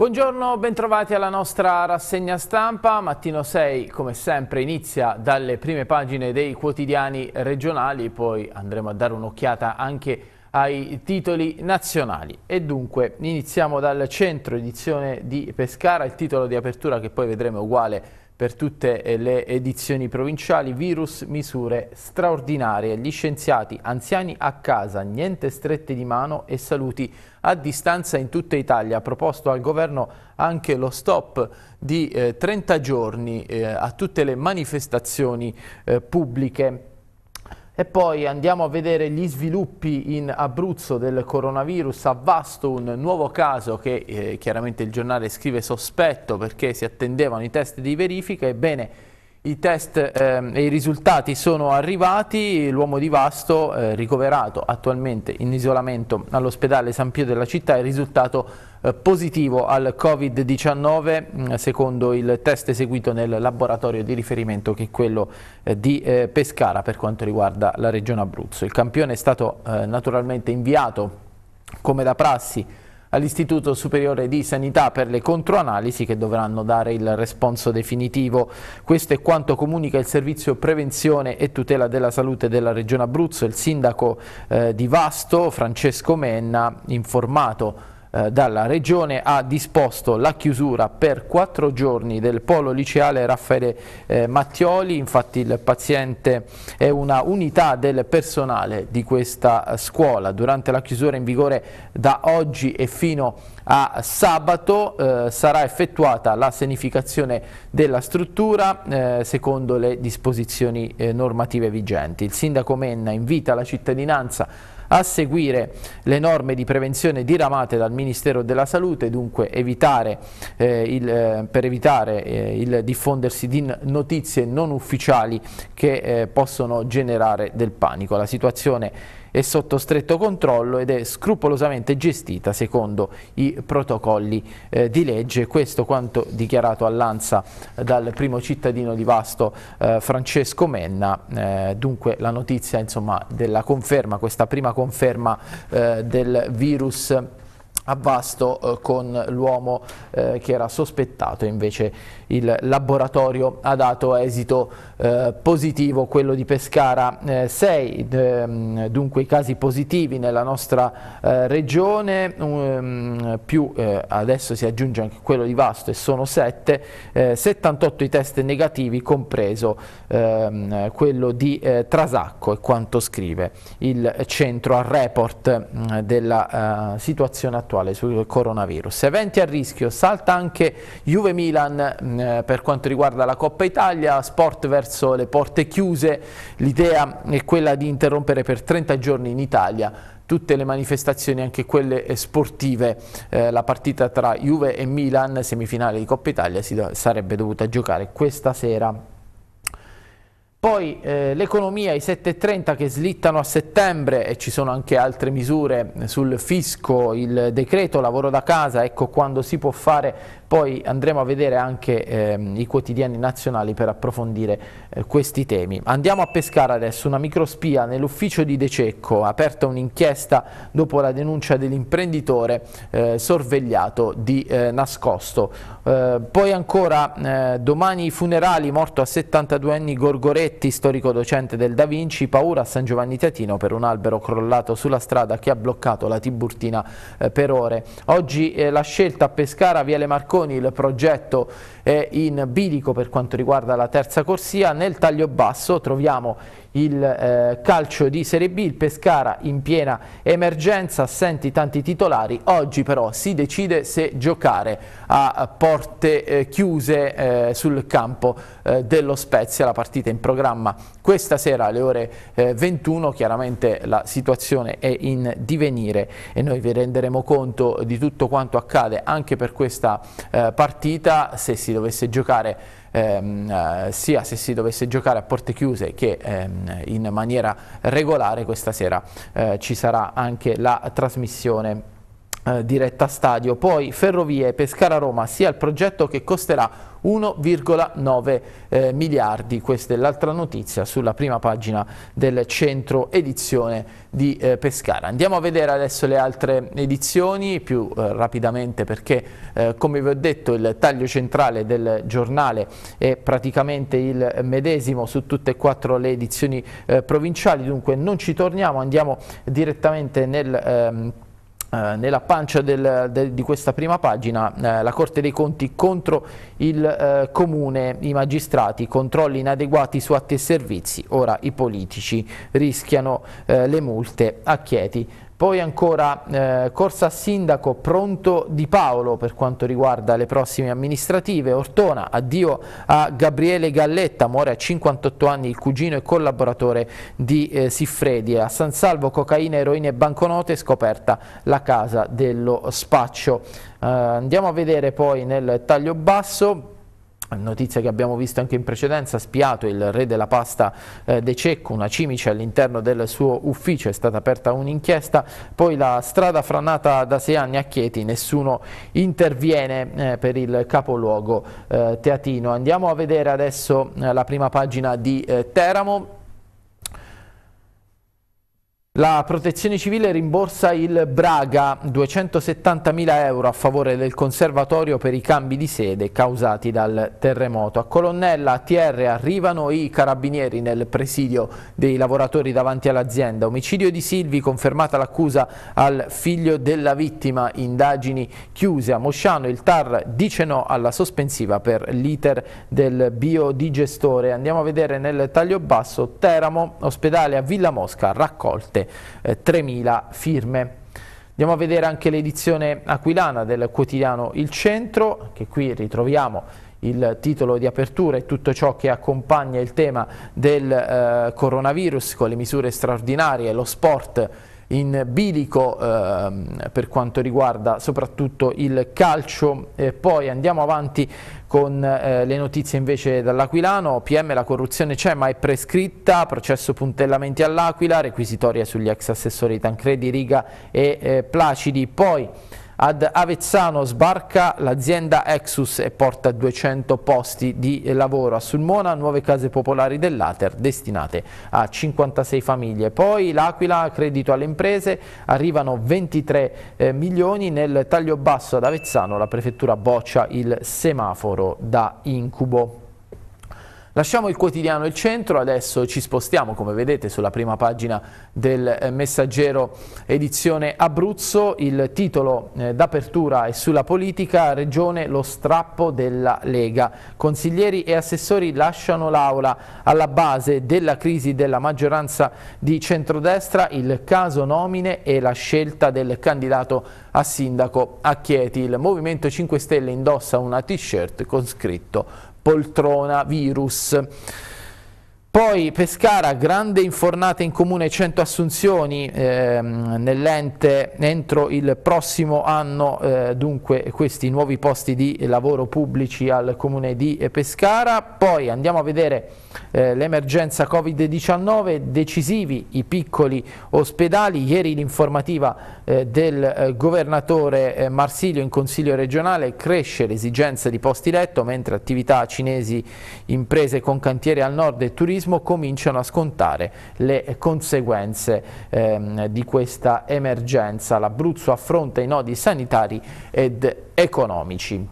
Buongiorno, bentrovati alla nostra rassegna stampa. Mattino 6, come sempre, inizia dalle prime pagine dei quotidiani regionali, poi andremo a dare un'occhiata anche ai titoli nazionali. E dunque iniziamo dal centro edizione di Pescara, il titolo di apertura che poi vedremo uguale per tutte le edizioni provinciali, virus, misure straordinarie, gli scienziati, anziani a casa, niente strette di mano e saluti a distanza in tutta Italia. Ha proposto al governo anche lo stop di eh, 30 giorni eh, a tutte le manifestazioni eh, pubbliche. E poi andiamo a vedere gli sviluppi in Abruzzo del coronavirus. A Vasto un nuovo caso che eh, chiaramente il giornale scrive sospetto perché si attendevano i test di verifica. Ebbene, i test eh, e i risultati sono arrivati, l'uomo di Vasto, eh, ricoverato attualmente in isolamento all'ospedale San Pio della città, è risultato eh, positivo al Covid-19 mm, secondo il test eseguito nel laboratorio di riferimento che è quello eh, di eh, Pescara per quanto riguarda la regione Abruzzo. Il campione è stato eh, naturalmente inviato come da prassi all'Istituto Superiore di Sanità per le controanalisi che dovranno dare il responso definitivo. Questo è quanto comunica il Servizio Prevenzione e Tutela della Salute della Regione Abruzzo, il sindaco eh, di Vasto, Francesco Menna, informato eh, dalla Regione ha disposto la chiusura per quattro giorni del polo liceale Raffaele eh, Mattioli, infatti il paziente è una unità del personale di questa eh, scuola. Durante la chiusura in vigore da oggi e fino a sabato eh, sarà effettuata la sanificazione della struttura eh, secondo le disposizioni eh, normative vigenti. Il sindaco Menna invita la cittadinanza a seguire le norme di prevenzione diramate dal Ministero della Salute, dunque evitare, eh, il, eh, per evitare eh, il diffondersi di notizie non ufficiali che eh, possono generare del panico. La situazione è sotto stretto controllo ed è scrupolosamente gestita secondo i protocolli eh, di legge. Questo quanto dichiarato all'Ansa eh, dal primo cittadino di Vasto eh, Francesco Menna. Eh, dunque la notizia insomma, della conferma, questa prima conferma eh, del virus Abbasto eh, con l'uomo eh, che era sospettato, invece il laboratorio ha dato esito eh, positivo, quello di Pescara 6, eh, ehm, dunque i casi positivi nella nostra eh, regione, um, più eh, adesso si aggiunge anche quello di Vasto e sono 7, 78 i test negativi, compreso ehm, quello di Trasacco e quanto scrive il centro a report mm, della situazione attuale attuale sul coronavirus. Eventi a rischio, salta anche Juve-Milan mm, eh, per quanto riguarda la Coppa Italia, sport verso le porte chiuse, l'idea è quella di interrompere per 30 giorni in Italia tutte le manifestazioni, anche quelle eh, sportive. Eh, la partita tra Juve e Milan, semifinale di Coppa Italia, si do sarebbe dovuta giocare questa sera poi eh, l'economia, i 7,30 che slittano a settembre e ci sono anche altre misure sul fisco, il decreto lavoro da casa, ecco quando si può fare poi andremo a vedere anche eh, i quotidiani nazionali per approfondire eh, questi temi. Andiamo a pescare adesso una microspia nell'ufficio di De Cecco, aperta un'inchiesta dopo la denuncia dell'imprenditore eh, sorvegliato di eh, nascosto. Eh, poi ancora eh, domani i funerali, morto a 72 anni Gorgoretti, storico docente del Da Vinci, paura a San Giovanni Tatino per un albero crollato sulla strada che ha bloccato la Tiburtina per ore. Oggi la scelta a Pescara, Viale Marconi Berlusconi, il progetto è in bilico per quanto riguarda la terza corsia, nel taglio basso troviamo il eh, calcio di Serie B, il Pescara in piena emergenza, assenti tanti titolari, oggi però si decide se giocare a porte eh, chiuse eh, sul campo eh, dello Spezia, la partita in programma questa sera alle ore 21, eh, chiaramente la situazione è in divenire e noi vi renderemo conto di tutto quanto accade anche per questa eh, partita, se si dovesse giocare ehm, eh, sia se si dovesse giocare a porte chiuse che ehm, in maniera regolare questa sera eh, ci sarà anche la trasmissione eh, diretta stadio. Poi Ferrovie Pescara-Roma sia il progetto che costerà 1,9 eh, miliardi. Questa è l'altra notizia sulla prima pagina del centro edizione di eh, Pescara. Andiamo a vedere adesso le altre edizioni più eh, rapidamente perché eh, come vi ho detto il taglio centrale del giornale è praticamente il medesimo su tutte e quattro le edizioni provinciali, dunque non ci torniamo, andiamo direttamente nel... Ehm, eh, nella pancia del, de, di questa prima pagina eh, la Corte dei Conti contro il eh, Comune, i magistrati, controlli inadeguati su atti e servizi, ora i politici rischiano eh, le multe a Chieti poi ancora eh, corsa a sindaco pronto di Paolo per quanto riguarda le prossime amministrative, Ortona, addio a Gabriele Galletta, muore a 58 anni il cugino e collaboratore di eh, Siffredi, a San Salvo cocaina, eroina e banconote scoperta la casa dello spaccio. Eh, andiamo a vedere poi nel taglio basso Notizia che abbiamo visto anche in precedenza, spiato il re della pasta eh, De Cecco, una cimice all'interno del suo ufficio, è stata aperta un'inchiesta, poi la strada franata da sei anni a Chieti, nessuno interviene eh, per il capoluogo eh, teatino. Andiamo a vedere adesso eh, la prima pagina di eh, Teramo. La protezione civile rimborsa il Braga 270.000 euro a favore del conservatorio per i cambi di sede causati dal terremoto. A Colonnella, a TR, arrivano i carabinieri nel presidio dei lavoratori davanti all'azienda. Omicidio di Silvi, confermata l'accusa al figlio della vittima, indagini chiuse. A Mosciano il TAR dice no alla sospensiva per l'iter del biodigestore. Andiamo a vedere nel taglio basso Teramo, ospedale a Villa Mosca, raccolte oltre eh, 3.000 firme. Andiamo a vedere anche l'edizione aquilana del quotidiano Il Centro, che qui ritroviamo il titolo di apertura e tutto ciò che accompagna il tema del eh, coronavirus con le misure straordinarie, lo sport in bilico eh, per quanto riguarda soprattutto il calcio. E poi andiamo avanti con eh, le notizie invece dall'Aquilano, PM la corruzione c'è ma è prescritta, processo puntellamenti all'Aquila, requisitoria sugli ex assessori Tancredi, Riga e eh, Placidi, poi ad Avezzano sbarca l'azienda Exus e porta 200 posti di lavoro. A Sulmona nuove case popolari dell'Ater destinate a 56 famiglie. Poi l'Aquila credito alle imprese, arrivano 23 eh, milioni. Nel taglio basso ad Avezzano la prefettura boccia il semaforo da incubo. Lasciamo il quotidiano Il Centro, adesso ci spostiamo come vedete sulla prima pagina del eh, Messaggero edizione Abruzzo, il titolo eh, d'apertura è sulla politica, regione lo strappo della Lega. Consiglieri e assessori lasciano l'aula alla base della crisi della maggioranza di centrodestra, il caso nomine e la scelta del candidato a sindaco a Chieti. Il Movimento 5 Stelle indossa una t-shirt con scritto poltrona virus. Poi Pescara, grande infornata in comune, 100 assunzioni ehm, nell'ente entro il prossimo anno, eh, dunque questi nuovi posti di lavoro pubblici al comune di Pescara. Poi andiamo a vedere eh, l'emergenza Covid-19, decisivi i piccoli ospedali, ieri l'informativa eh, del eh, governatore eh, Marsilio in Consiglio regionale cresce l'esigenza di posti letto mentre attività cinesi, imprese con cantieri al nord e turismo cominciano a scontare le conseguenze ehm, di questa emergenza. L'Abruzzo affronta i nodi sanitari ed economici.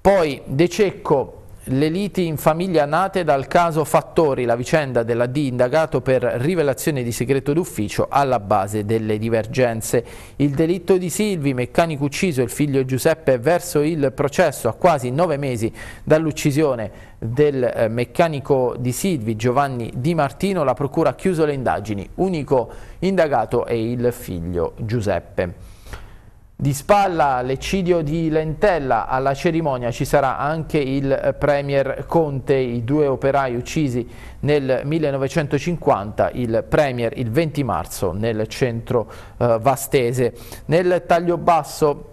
Poi De Cecco le liti in famiglia nate dal caso Fattori, la vicenda della D indagato per rivelazione di segreto d'ufficio alla base delle divergenze. Il delitto di Silvi, meccanico ucciso il figlio Giuseppe verso il processo a quasi nove mesi dall'uccisione del eh, meccanico di Silvi Giovanni Di Martino, la procura ha chiuso le indagini, unico indagato è il figlio Giuseppe. Di spalla l'eccidio di Lentella, alla cerimonia ci sarà anche il eh, Premier Conte, i due operai uccisi nel 1950, il Premier il 20 marzo nel centro eh, vastese. Nel taglio basso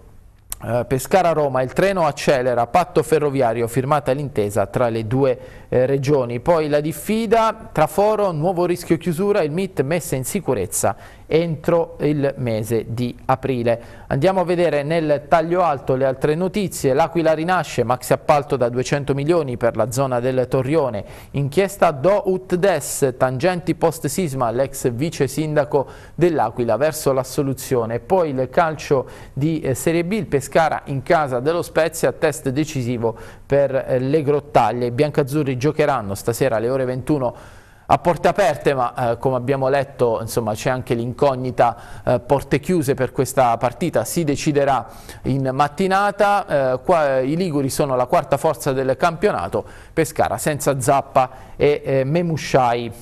eh, Pescara-Roma, il treno accelera, patto ferroviario, firmata l'intesa tra le due eh, regioni. Poi la diffida, traforo, nuovo rischio chiusura, il MIT messa in sicurezza entro il mese di aprile. Andiamo a vedere nel taglio alto le altre notizie, l'Aquila rinasce, maxi appalto da 200 milioni per la zona del Torrione, inchiesta Do Ut Des, tangenti post sisma, l'ex vice sindaco dell'Aquila verso l'assoluzione, poi il calcio di eh, Serie B, il Pescara in casa dello Spezia, test decisivo per eh, le grottaglie, i biancazzurri giocheranno stasera alle ore 21 a porte aperte, ma eh, come abbiamo letto c'è anche l'incognita eh, porte chiuse per questa partita, si deciderà in mattinata, eh, qua, i Liguri sono la quarta forza del campionato, Pescara senza Zappa e eh, Memushai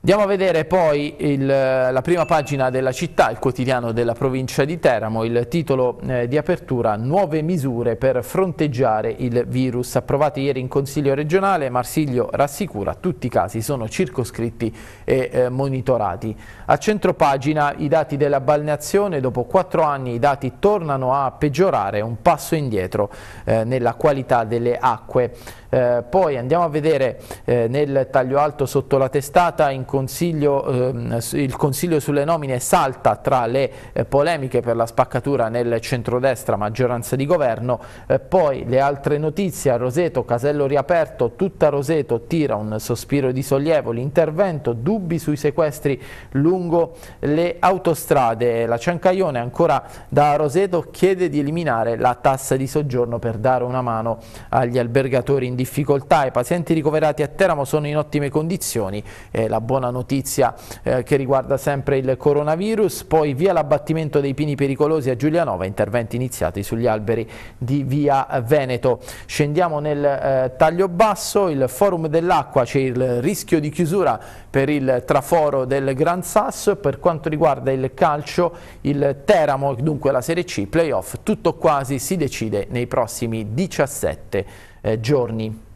Andiamo a vedere poi il, la prima pagina della città, il quotidiano della provincia di Teramo, il titolo eh, di apertura Nuove misure per fronteggiare il virus approvate ieri in Consiglio regionale, Marsiglio rassicura tutti i casi sono circoscritti e eh, monitorati. A centro pagina i dati della balneazione, dopo quattro anni i dati tornano a peggiorare, un passo indietro eh, nella qualità delle acque. Eh, poi andiamo a vedere eh, nel taglio alto sotto la testata consiglio, ehm, il consiglio sulle nomine salta tra le eh, polemiche per la spaccatura nel centrodestra maggioranza di governo, eh, poi le altre notizie a Roseto, casello riaperto, tutta Roseto tira un sospiro di sollievo, l'intervento, dubbi sui sequestri lungo le autostrade, la Ciancaione ancora da Roseto chiede di eliminare la tassa di soggiorno per dare una mano agli albergatori in difficoltà, i pazienti ricoverati a Teramo sono in ottime condizioni, eh, la buona notizia eh, che riguarda sempre il coronavirus, poi via l'abbattimento dei pini pericolosi a Giulianova, interventi iniziati sugli alberi di via Veneto. Scendiamo nel eh, taglio basso, il forum dell'acqua, c'è il rischio di chiusura per il traforo del Gran Sasso, per quanto riguarda il calcio, il Teramo, dunque la Serie C, playoff, tutto quasi si decide nei prossimi 17 eh, giorni.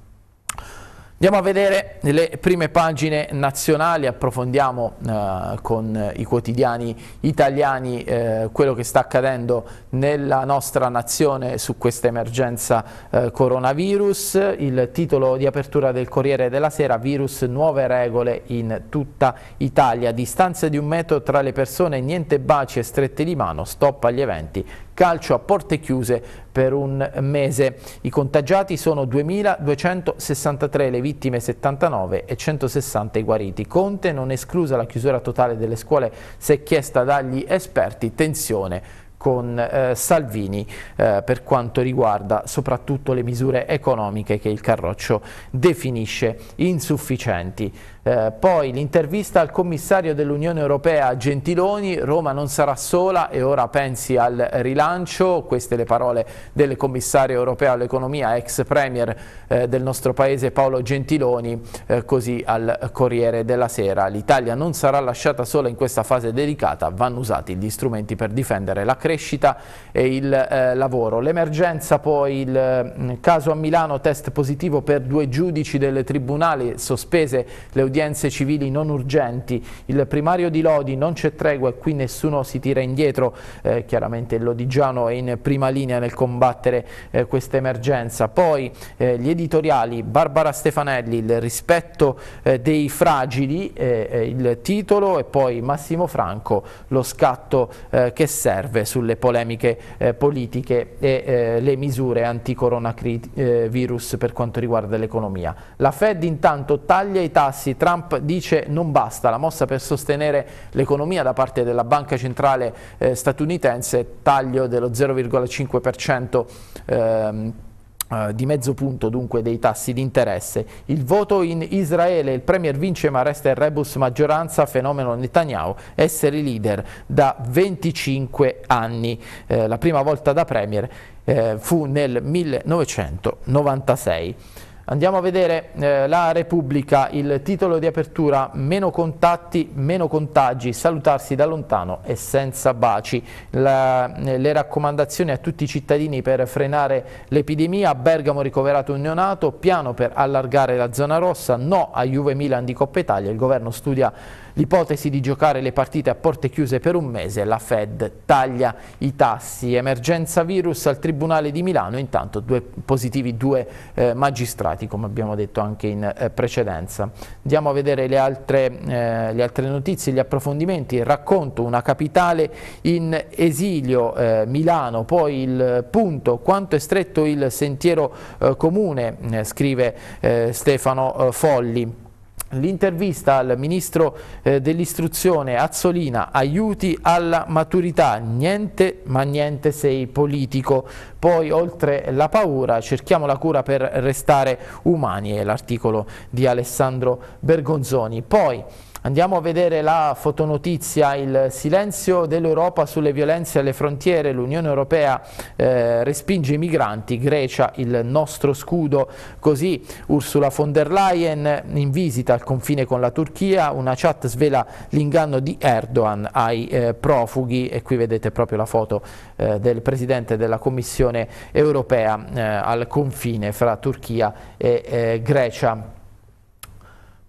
Andiamo a vedere le prime pagine nazionali, approfondiamo eh, con i quotidiani italiani eh, quello che sta accadendo nella nostra nazione su questa emergenza eh, coronavirus. Il titolo di apertura del Corriere della Sera, virus nuove regole in tutta Italia, distanze di un metro tra le persone, niente baci e strette di mano, stop agli eventi, calcio a porte chiuse per un mese. I contagiati sono 2.263, le vittime 79 e 160 i guariti. Conte non esclusa la chiusura totale delle scuole se chiesta dagli esperti, tensione con eh, Salvini eh, per quanto riguarda soprattutto le misure economiche che il Carroccio definisce insufficienti. Eh, poi l'intervista al commissario dell'Unione Europea Gentiloni, Roma non sarà sola e ora pensi al rilancio, queste le parole del commissario europeo all'economia, ex premier eh, del nostro paese Paolo Gentiloni, eh, così al Corriere della Sera. L'Italia non sarà lasciata sola in questa fase delicata, vanno usati gli strumenti per difendere la crescita e il eh, lavoro. L'emergenza poi, il mm, caso a Milano, test positivo per due giudici del Tribunale, sospese le udienze udienze civili non urgenti, il primario di Lodi non c'è tregua e qui nessuno si tira indietro, eh, chiaramente il Lodigiano è in prima linea nel combattere eh, questa emergenza. Poi eh, gli editoriali, Barbara Stefanelli, il rispetto eh, dei fragili, eh, il titolo e poi Massimo Franco, lo scatto eh, che serve sulle polemiche politiche e le misure anticoronavirus per quanto riguarda l'economia. La Fed intanto taglia i tassi Trump dice non basta la mossa per sostenere l'economia da parte della banca centrale eh, statunitense, taglio dello 0,5% ehm, eh, di mezzo punto dunque dei tassi di interesse. Il voto in Israele, il Premier vince ma resta il rebus maggioranza, fenomeno Netanyahu, essere leader da 25 anni, eh, la prima volta da Premier eh, fu nel 1996. Andiamo a vedere eh, la Repubblica, il titolo di apertura, meno contatti, meno contagi, salutarsi da lontano e senza baci. La, eh, le raccomandazioni a tutti i cittadini per frenare l'epidemia, Bergamo ricoverato un neonato, piano per allargare la zona rossa, no a Juve Milan di Coppa Italia, il governo studia L'ipotesi di giocare le partite a porte chiuse per un mese, la Fed taglia i tassi. Emergenza virus al Tribunale di Milano, intanto due positivi due eh, magistrati, come abbiamo detto anche in eh, precedenza. Andiamo a vedere le altre, eh, le altre, notizie, gli approfondimenti. Racconto una capitale in esilio, eh, Milano, poi il punto, quanto è stretto il sentiero eh, comune, eh, scrive Stefano Folli. L'intervista al ministro eh, dell'istruzione Azzolina, aiuti alla maturità, niente ma niente sei politico. Poi oltre la paura cerchiamo la cura per restare umani, è l'articolo di Alessandro Bergonzoni. Poi Andiamo a vedere la fotonotizia, il silenzio dell'Europa sulle violenze alle frontiere, l'Unione Europea eh, respinge i migranti, Grecia il nostro scudo, così Ursula von der Leyen in visita al confine con la Turchia, una chat svela l'inganno di Erdogan ai eh, profughi e qui vedete proprio la foto eh, del Presidente della Commissione Europea eh, al confine fra Turchia e eh, Grecia.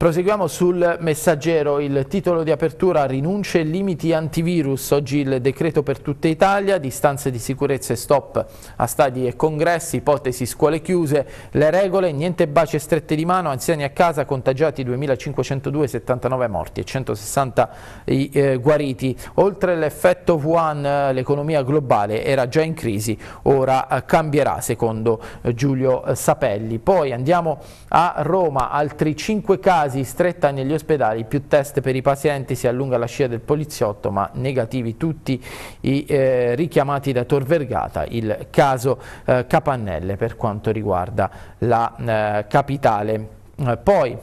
Proseguiamo sul messaggero, il titolo di apertura rinunce e limiti antivirus, oggi il decreto per tutta Italia, distanze di sicurezza e stop a stadi e congressi, ipotesi scuole chiuse, le regole, niente baci e strette di mano, anziani a casa, contagiati 2502, 79 morti e 160 eh, guariti. Oltre l'effetto Wuhan, l'economia globale era già in crisi, ora eh, cambierà secondo eh, Giulio eh, Sapelli. Poi andiamo a Roma, altri 5 casi casi stretta negli ospedali, più test per i pazienti, si allunga la scia del poliziotto, ma negativi tutti i eh, richiamati da Tor Vergata, il caso eh, Capannelle per quanto riguarda la eh, capitale. Eh, poi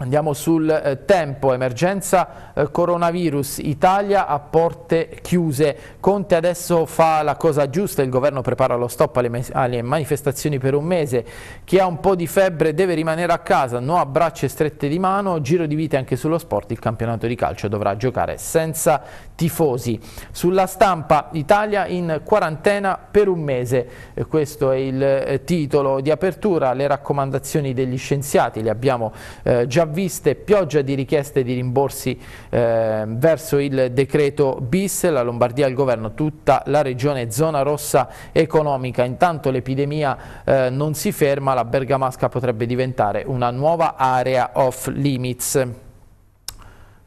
Andiamo sul eh, tempo, emergenza eh, coronavirus, Italia a porte chiuse. Conte adesso fa la cosa giusta, il governo prepara lo stop alle, manifestazioni per un mese. Chi ha un po' di febbre deve rimanere a casa, no a braccia strette di mano, giro di vite anche sullo sport, il campionato di calcio dovrà giocare senza tifosi. Sulla stampa Italia in quarantena per un mese, questo è il eh, titolo di apertura, le raccomandazioni degli scienziati le abbiamo eh, già viste, pioggia di richieste di rimborsi eh, verso il decreto bis, la Lombardia al governo, tutta la regione zona rossa economica, intanto l'epidemia eh, non si ferma, la Bergamasca potrebbe diventare una nuova area off limits.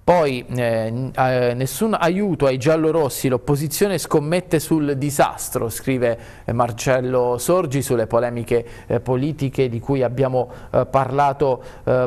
Poi eh, eh, nessun aiuto ai giallorossi, l'opposizione scommette sul disastro, scrive eh, Marcello Sorgi sulle polemiche eh, politiche di cui abbiamo eh, parlato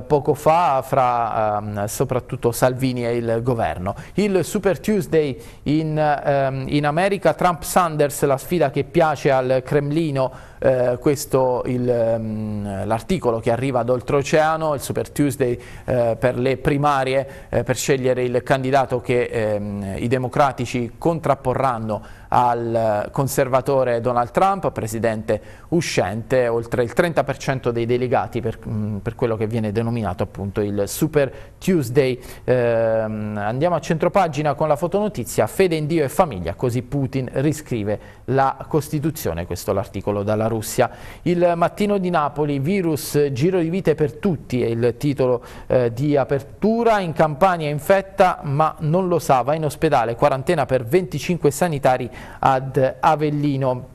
poco fa fra ehm, soprattutto Salvini e il governo. Il Super Tuesday in, ehm, in America, Trump-Sanders, la sfida che piace al Cremlino, eh, questo ehm, l'articolo che arriva d'oltreoceano, il Super Tuesday eh, per le primarie, eh, per scegliere il candidato che ehm, i democratici contrapporranno al conservatore Donald Trump, presidente uscente, oltre il 30% dei delegati per, mm, per, quello che viene denominato appunto il Super Tuesday. Ehm, andiamo a centropagina con la fotonotizia, fede in Dio e famiglia, così Putin riscrive la Costituzione, questo è l'articolo dalla Russia. Il mattino di Napoli, virus, giro di vite per tutti, è il titolo eh, di apertura, in Campania infetta ma non lo sa, va in ospedale, quarantena per 25 sanitari ad Avellino.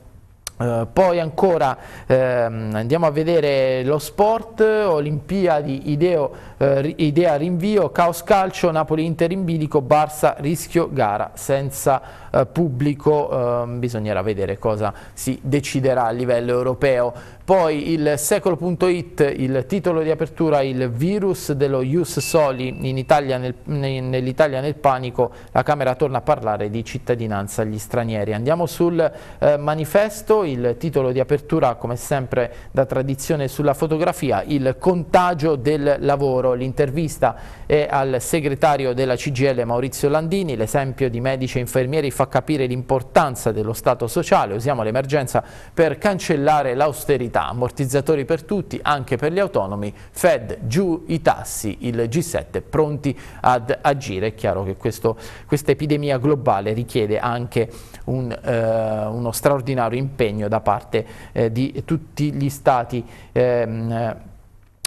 Uh, poi ancora ehm, andiamo a vedere lo sport, Olimpiadi Ideo eh, idea rinvio, caos calcio, Napoli-Inter in bilico, Barça rischio gara senza eh, pubblico, eh, bisognerà vedere cosa si deciderà a livello europeo. Poi il secolo.it, il titolo di apertura, il virus dello Ius Soli nell'Italia nel, nel panico, la Camera torna a parlare di cittadinanza agli stranieri. Andiamo sul eh, manifesto, il titolo di apertura come sempre da tradizione sulla fotografia, il contagio del lavoro Mauro, l'intervista è al segretario della CGL Maurizio Landini, l'esempio di medici e infermieri fa capire l'importanza dello Stato sociale, usiamo l'emergenza per cancellare l'austerità, ammortizzatori per tutti, anche per gli autonomi, Fed giù i tassi, il G7 pronti ad agire, è chiaro che questo, questa epidemia globale richiede anche un, eh, uno straordinario impegno da parte eh, di tutti gli stati ehm,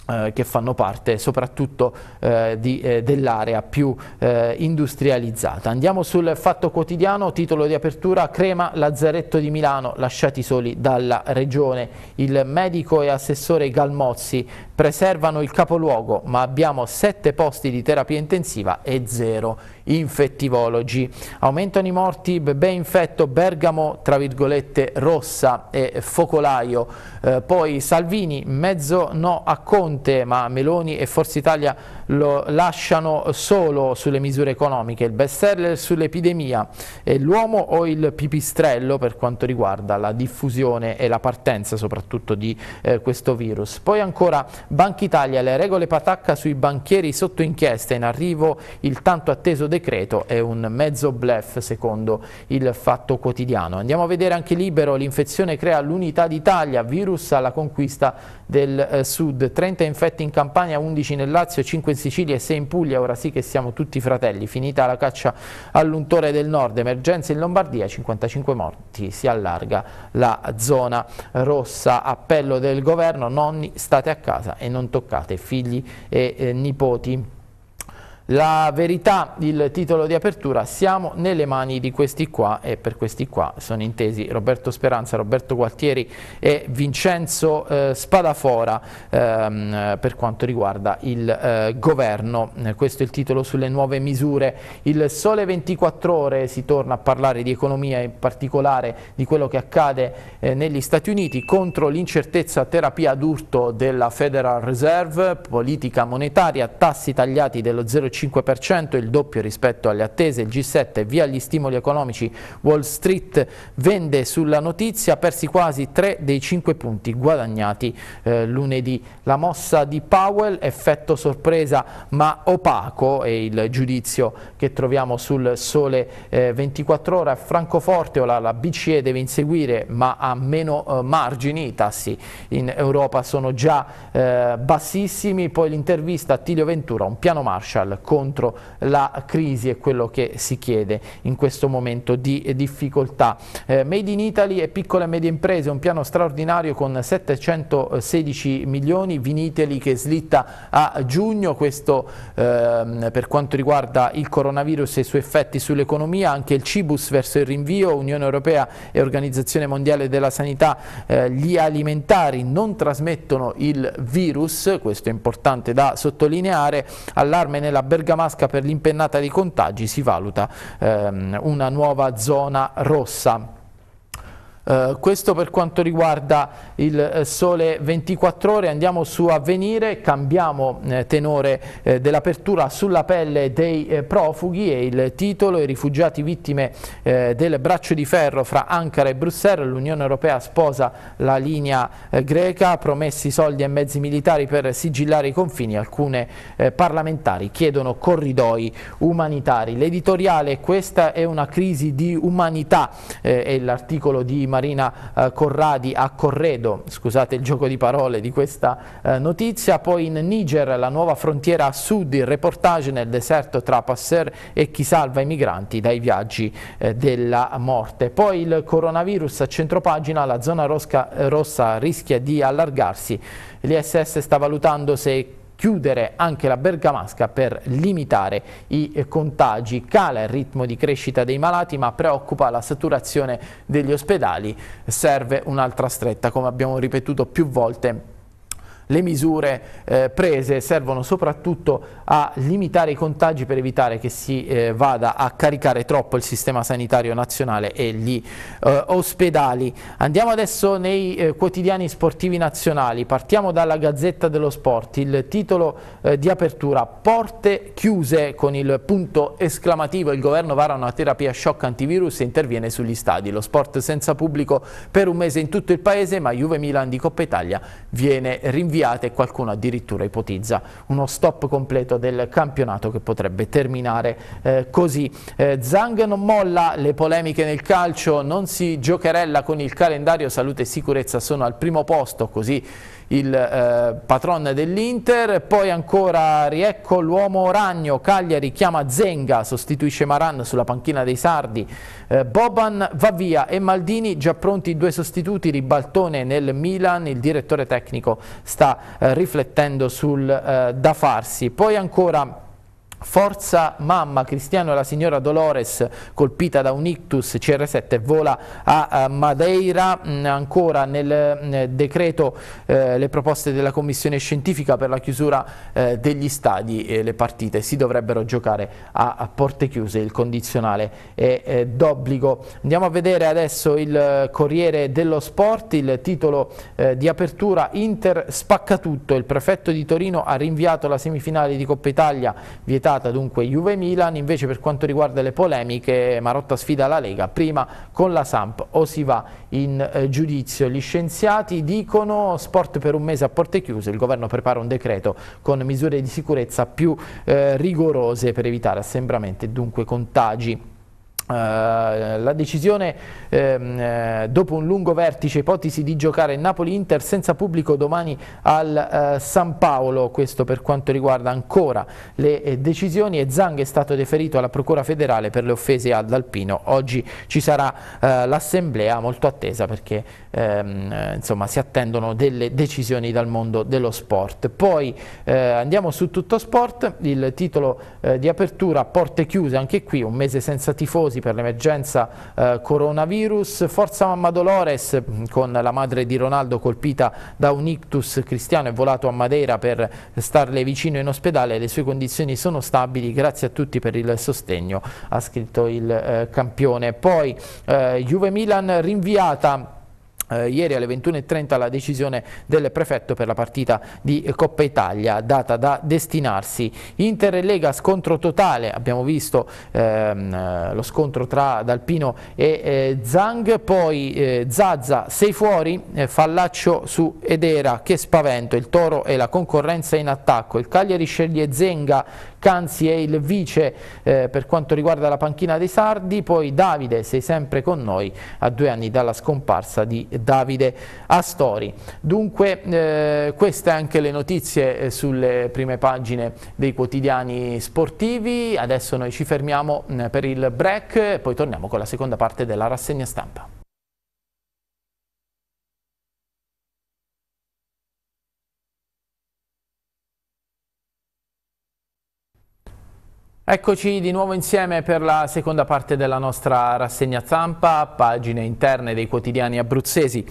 eh, che fanno parte soprattutto eh, eh, dell'area più eh, industrializzata. Andiamo sul fatto quotidiano, titolo di apertura Crema Lazzaretto di Milano lasciati soli dalla regione. Il medico e assessore Galmozzi preservano il capoluogo, ma abbiamo 7 posti di terapia intensiva e 0 infettivologi. Aumentano i morti, bebè infetto, Bergamo, tra virgolette, rossa e focolaio. Eh, poi Salvini, mezzo no a Conte, ma Meloni e Forza Italia lo lasciano solo sulle misure economiche. Il best seller sull'epidemia è l'uomo o il pipistrello per quanto riguarda la diffusione e la partenza soprattutto di eh, questo virus. Poi ancora Banca Italia, le regole patacca sui banchieri sotto inchiesta, in arrivo il tanto atteso decreto è un mezzo blef secondo il Fatto Quotidiano. Andiamo a vedere anche Libero, l'infezione crea l'unità d'Italia, virus alla conquista del eh, sud, 30 infetti in Campania, 11 nel Lazio, 5 in Sicilia e 6 in Puglia, ora sì che siamo tutti fratelli, finita la caccia all'untore del nord, emergenza in Lombardia, 55 morti, si allarga la zona rossa, appello del governo, nonni state a casa e non toccate figli e eh, nipoti. La verità, il titolo di apertura, siamo nelle mani di questi qua e per questi qua sono intesi Roberto Speranza, Roberto Gualtieri e Vincenzo eh, Spadafora ehm, per quanto riguarda il eh, governo. Questo è il titolo sulle nuove misure. Il sole 24 ore si torna a parlare di economia, in particolare di quello che accade eh, negli Stati Uniti contro l'incertezza terapia d'urto della Federal Reserve, politica monetaria, tassi tagliati dello 0,5%. 2,5%, il doppio rispetto alle attese, il G7 via gli stimoli economici, Wall Street vende sulla notizia, persi quasi 3 dei 5 punti guadagnati eh, lunedì. La mossa di Powell, effetto sorpresa ma opaco è il giudizio che troviamo sul sole eh, 24 ore. A Francoforte la, la, BCE deve inseguire ma ha meno eh, margini, i tassi in Europa sono già eh, bassissimi, poi l'intervista a Tilio Ventura, un piano Marshall contro la crisi è quello che si chiede in questo momento di difficoltà. Eh, Made in Italy e piccole e medie imprese, un piano straordinario con 716 milioni, Viniteli che slitta a giugno, questo eh, per quanto riguarda il coronavirus e i suoi effetti sull'economia, anche il Cibus verso il rinvio, Unione Europea e Organizzazione Mondiale della Sanità, eh, gli alimentari non trasmettono il virus, questo è importante da sottolineare, allarme nella Bergamasca per l'impennata dei contagi si valuta ehm, una nuova zona rossa. Eh, questo per quanto riguarda il eh, sole 24 ore, andiamo su avvenire, cambiamo eh, tenore eh, dell'apertura sulla pelle dei eh, profughi e il titolo I rifugiati vittime eh, del braccio di ferro fra Ankara e Bruxelles, l'Unione Europea sposa la linea greca, promessi soldi e mezzi militari per sigillare i confini, alcune parlamentari chiedono corridoi umanitari. L'editoriale questa è una crisi di umanità e l'articolo di Marina eh, Corradi a Corredo, scusate il gioco di parole di questa eh, notizia, poi in Niger la nuova frontiera a sud, il reportage nel deserto tra Passer e chi salva i migranti dai viaggi eh, della morte. Poi il coronavirus a centropagina, la zona rossa rischia di allargarsi, l'ISS sta valutando se chiudere anche la Bergamasca per limitare i contagi. Cala il ritmo di crescita dei malati ma preoccupa la saturazione degli ospedali. Serve un'altra stretta come abbiamo ripetuto più volte le misure eh, prese servono soprattutto a limitare i contagi per evitare che si eh, vada a caricare troppo il sistema sanitario nazionale e gli eh, ospedali. Andiamo adesso nei eh, quotidiani sportivi nazionali, partiamo dalla Gazzetta dello Sport, il titolo eh, di apertura, porte chiuse con il punto esclamativo, il governo vara una terapia shock antivirus e interviene sugli stadi, lo sport senza pubblico per un mese in tutto il paese ma Juve Milan di Coppa Italia viene rinviato rinviate e qualcuno addirittura ipotizza uno stop completo del campionato che potrebbe terminare eh, così. Eh, Zang non molla le polemiche nel calcio, non si giocherella con il calendario, salute e sicurezza sono al primo posto, così il eh, patron dell'Inter, poi ancora riecco l'uomo ragno, Cagliari chiama Zenga, sostituisce Maran sulla panchina dei Sardi, eh, Boban va via e Maldini già pronti i due sostituti, Ribaltone nel Milan, il direttore tecnico sta eh, riflettendo sul eh, da farsi, poi ancora Forza mamma, Cristiano e la signora Dolores colpita da un ictus CR7 vola a eh, Madeira, mm, ancora nel mm, decreto eh, le proposte della commissione scientifica per la chiusura eh, degli stadi, eh, le partite si dovrebbero giocare a, porte chiuse, il condizionale è eh, d'obbligo. Andiamo a vedere adesso il eh, Corriere dello Sport, il titolo di apertura Inter spacca tutto, il prefetto di Torino ha rinviato la semifinale di Coppa Italia, vietato giocata dunque Juve-Milan, invece per quanto riguarda le polemiche Marotta sfida la Lega, prima con la Samp o si va in eh, giudizio. Gli scienziati dicono sport per un mese a porte chiuse, il governo prepara un decreto con misure di sicurezza più eh, rigorose per evitare assembramenti e dunque contagi Uh, la decisione ehm, eh, dopo un lungo vertice, ipotesi di giocare Napoli-Inter senza pubblico domani al eh, San Paolo, questo per quanto riguarda ancora le eh, decisioni e Zang è stato deferito alla Procura federale per le offese ad Alpino, oggi ci sarà eh, l'assemblea molto attesa perché ehm, eh, insomma, si attendono delle decisioni dal mondo dello sport. Poi andiamo su tutto sport, il titolo di apertura porte chiuse, anche qui un mese senza tifosi coraggiosi per l'emergenza eh, coronavirus. Forza Mamma Dolores mm, con la madre di Ronaldo colpita da un ictus cristiano è volato a Madeira per starle vicino in ospedale. Le sue condizioni sono stabili, grazie a tutti per il sostegno, ha scritto il eh, campione. Poi eh, Juve Milan rinviata eh, ieri alle 21.30 la decisione del prefetto per la partita di eh, Coppa Italia data da destinarsi. Inter e Lega scontro totale, abbiamo visto ehm, eh, lo scontro tra Dalpino e eh, Zang, poi eh, Zazza sei fuori, eh, Fallaccio su Edera, che spavento, il Toro e la concorrenza in attacco, il Cagliari sceglie Zenga Canzi è il vice eh, per quanto riguarda la panchina dei Sardi, poi Davide sei sempre con noi a due anni dalla scomparsa di Davide Astori. Dunque eh, queste anche le notizie eh, sulle prime pagine dei quotidiani sportivi, adesso noi ci fermiamo mm, per il break e poi torniamo con la seconda parte della rassegna stampa. Eccoci di nuovo insieme per la seconda parte della nostra rassegna zampa, pagine interne dei quotidiani abruzzesi.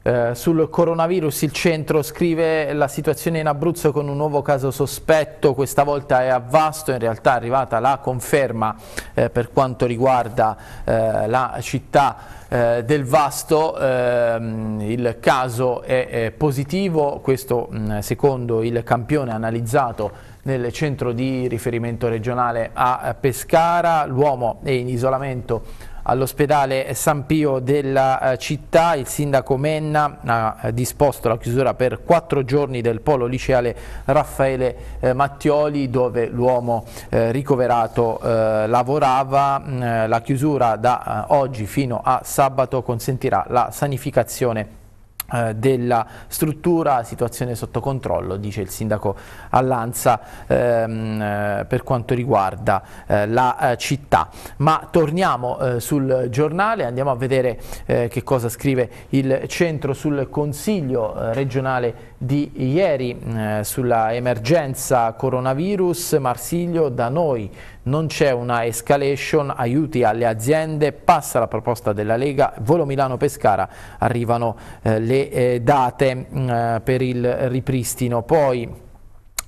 Eh, sul coronavirus il centro scrive la situazione in Abruzzo con un nuovo caso sospetto, questa volta è a Vasto, in realtà è arrivata la conferma eh, per quanto riguarda eh, la città eh, del Vasto, ehm, il caso è, è positivo, questo mh, secondo il campione analizzato nel centro di riferimento regionale a eh, Pescara, l'uomo è in isolamento all'ospedale San Pio della eh, città. Il sindaco Menna ha eh, disposto la chiusura per quattro giorni del polo liceale Raffaele Mattioli dove l'uomo ricoverato lavorava. Mm, la chiusura da oggi fino a sabato consentirà la sanificazione eh, della struttura, situazione sotto controllo, dice il sindaco Allanza ehm, eh, per quanto riguarda eh, la eh, città. Ma torniamo eh, sul giornale, andiamo a vedere eh, che cosa scrive il centro sul Consiglio regionale di ieri mm, sulla emergenza coronavirus Marsiglio da noi non c'è una escalation, aiuti alle aziende, passa la proposta della Lega, volo Milano-Pescara, arrivano le le eh, date mh, mm, eh, per il ripristino. Poi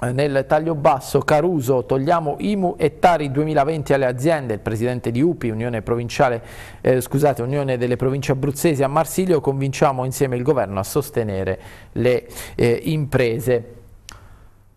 eh, nel taglio basso Caruso togliamo IMU e Tari 2020 alle aziende, il presidente di UPI, Unione, eh, scusate, Unione delle province abruzzesi a Marsilio, convinciamo insieme il governo a sostenere le eh, imprese.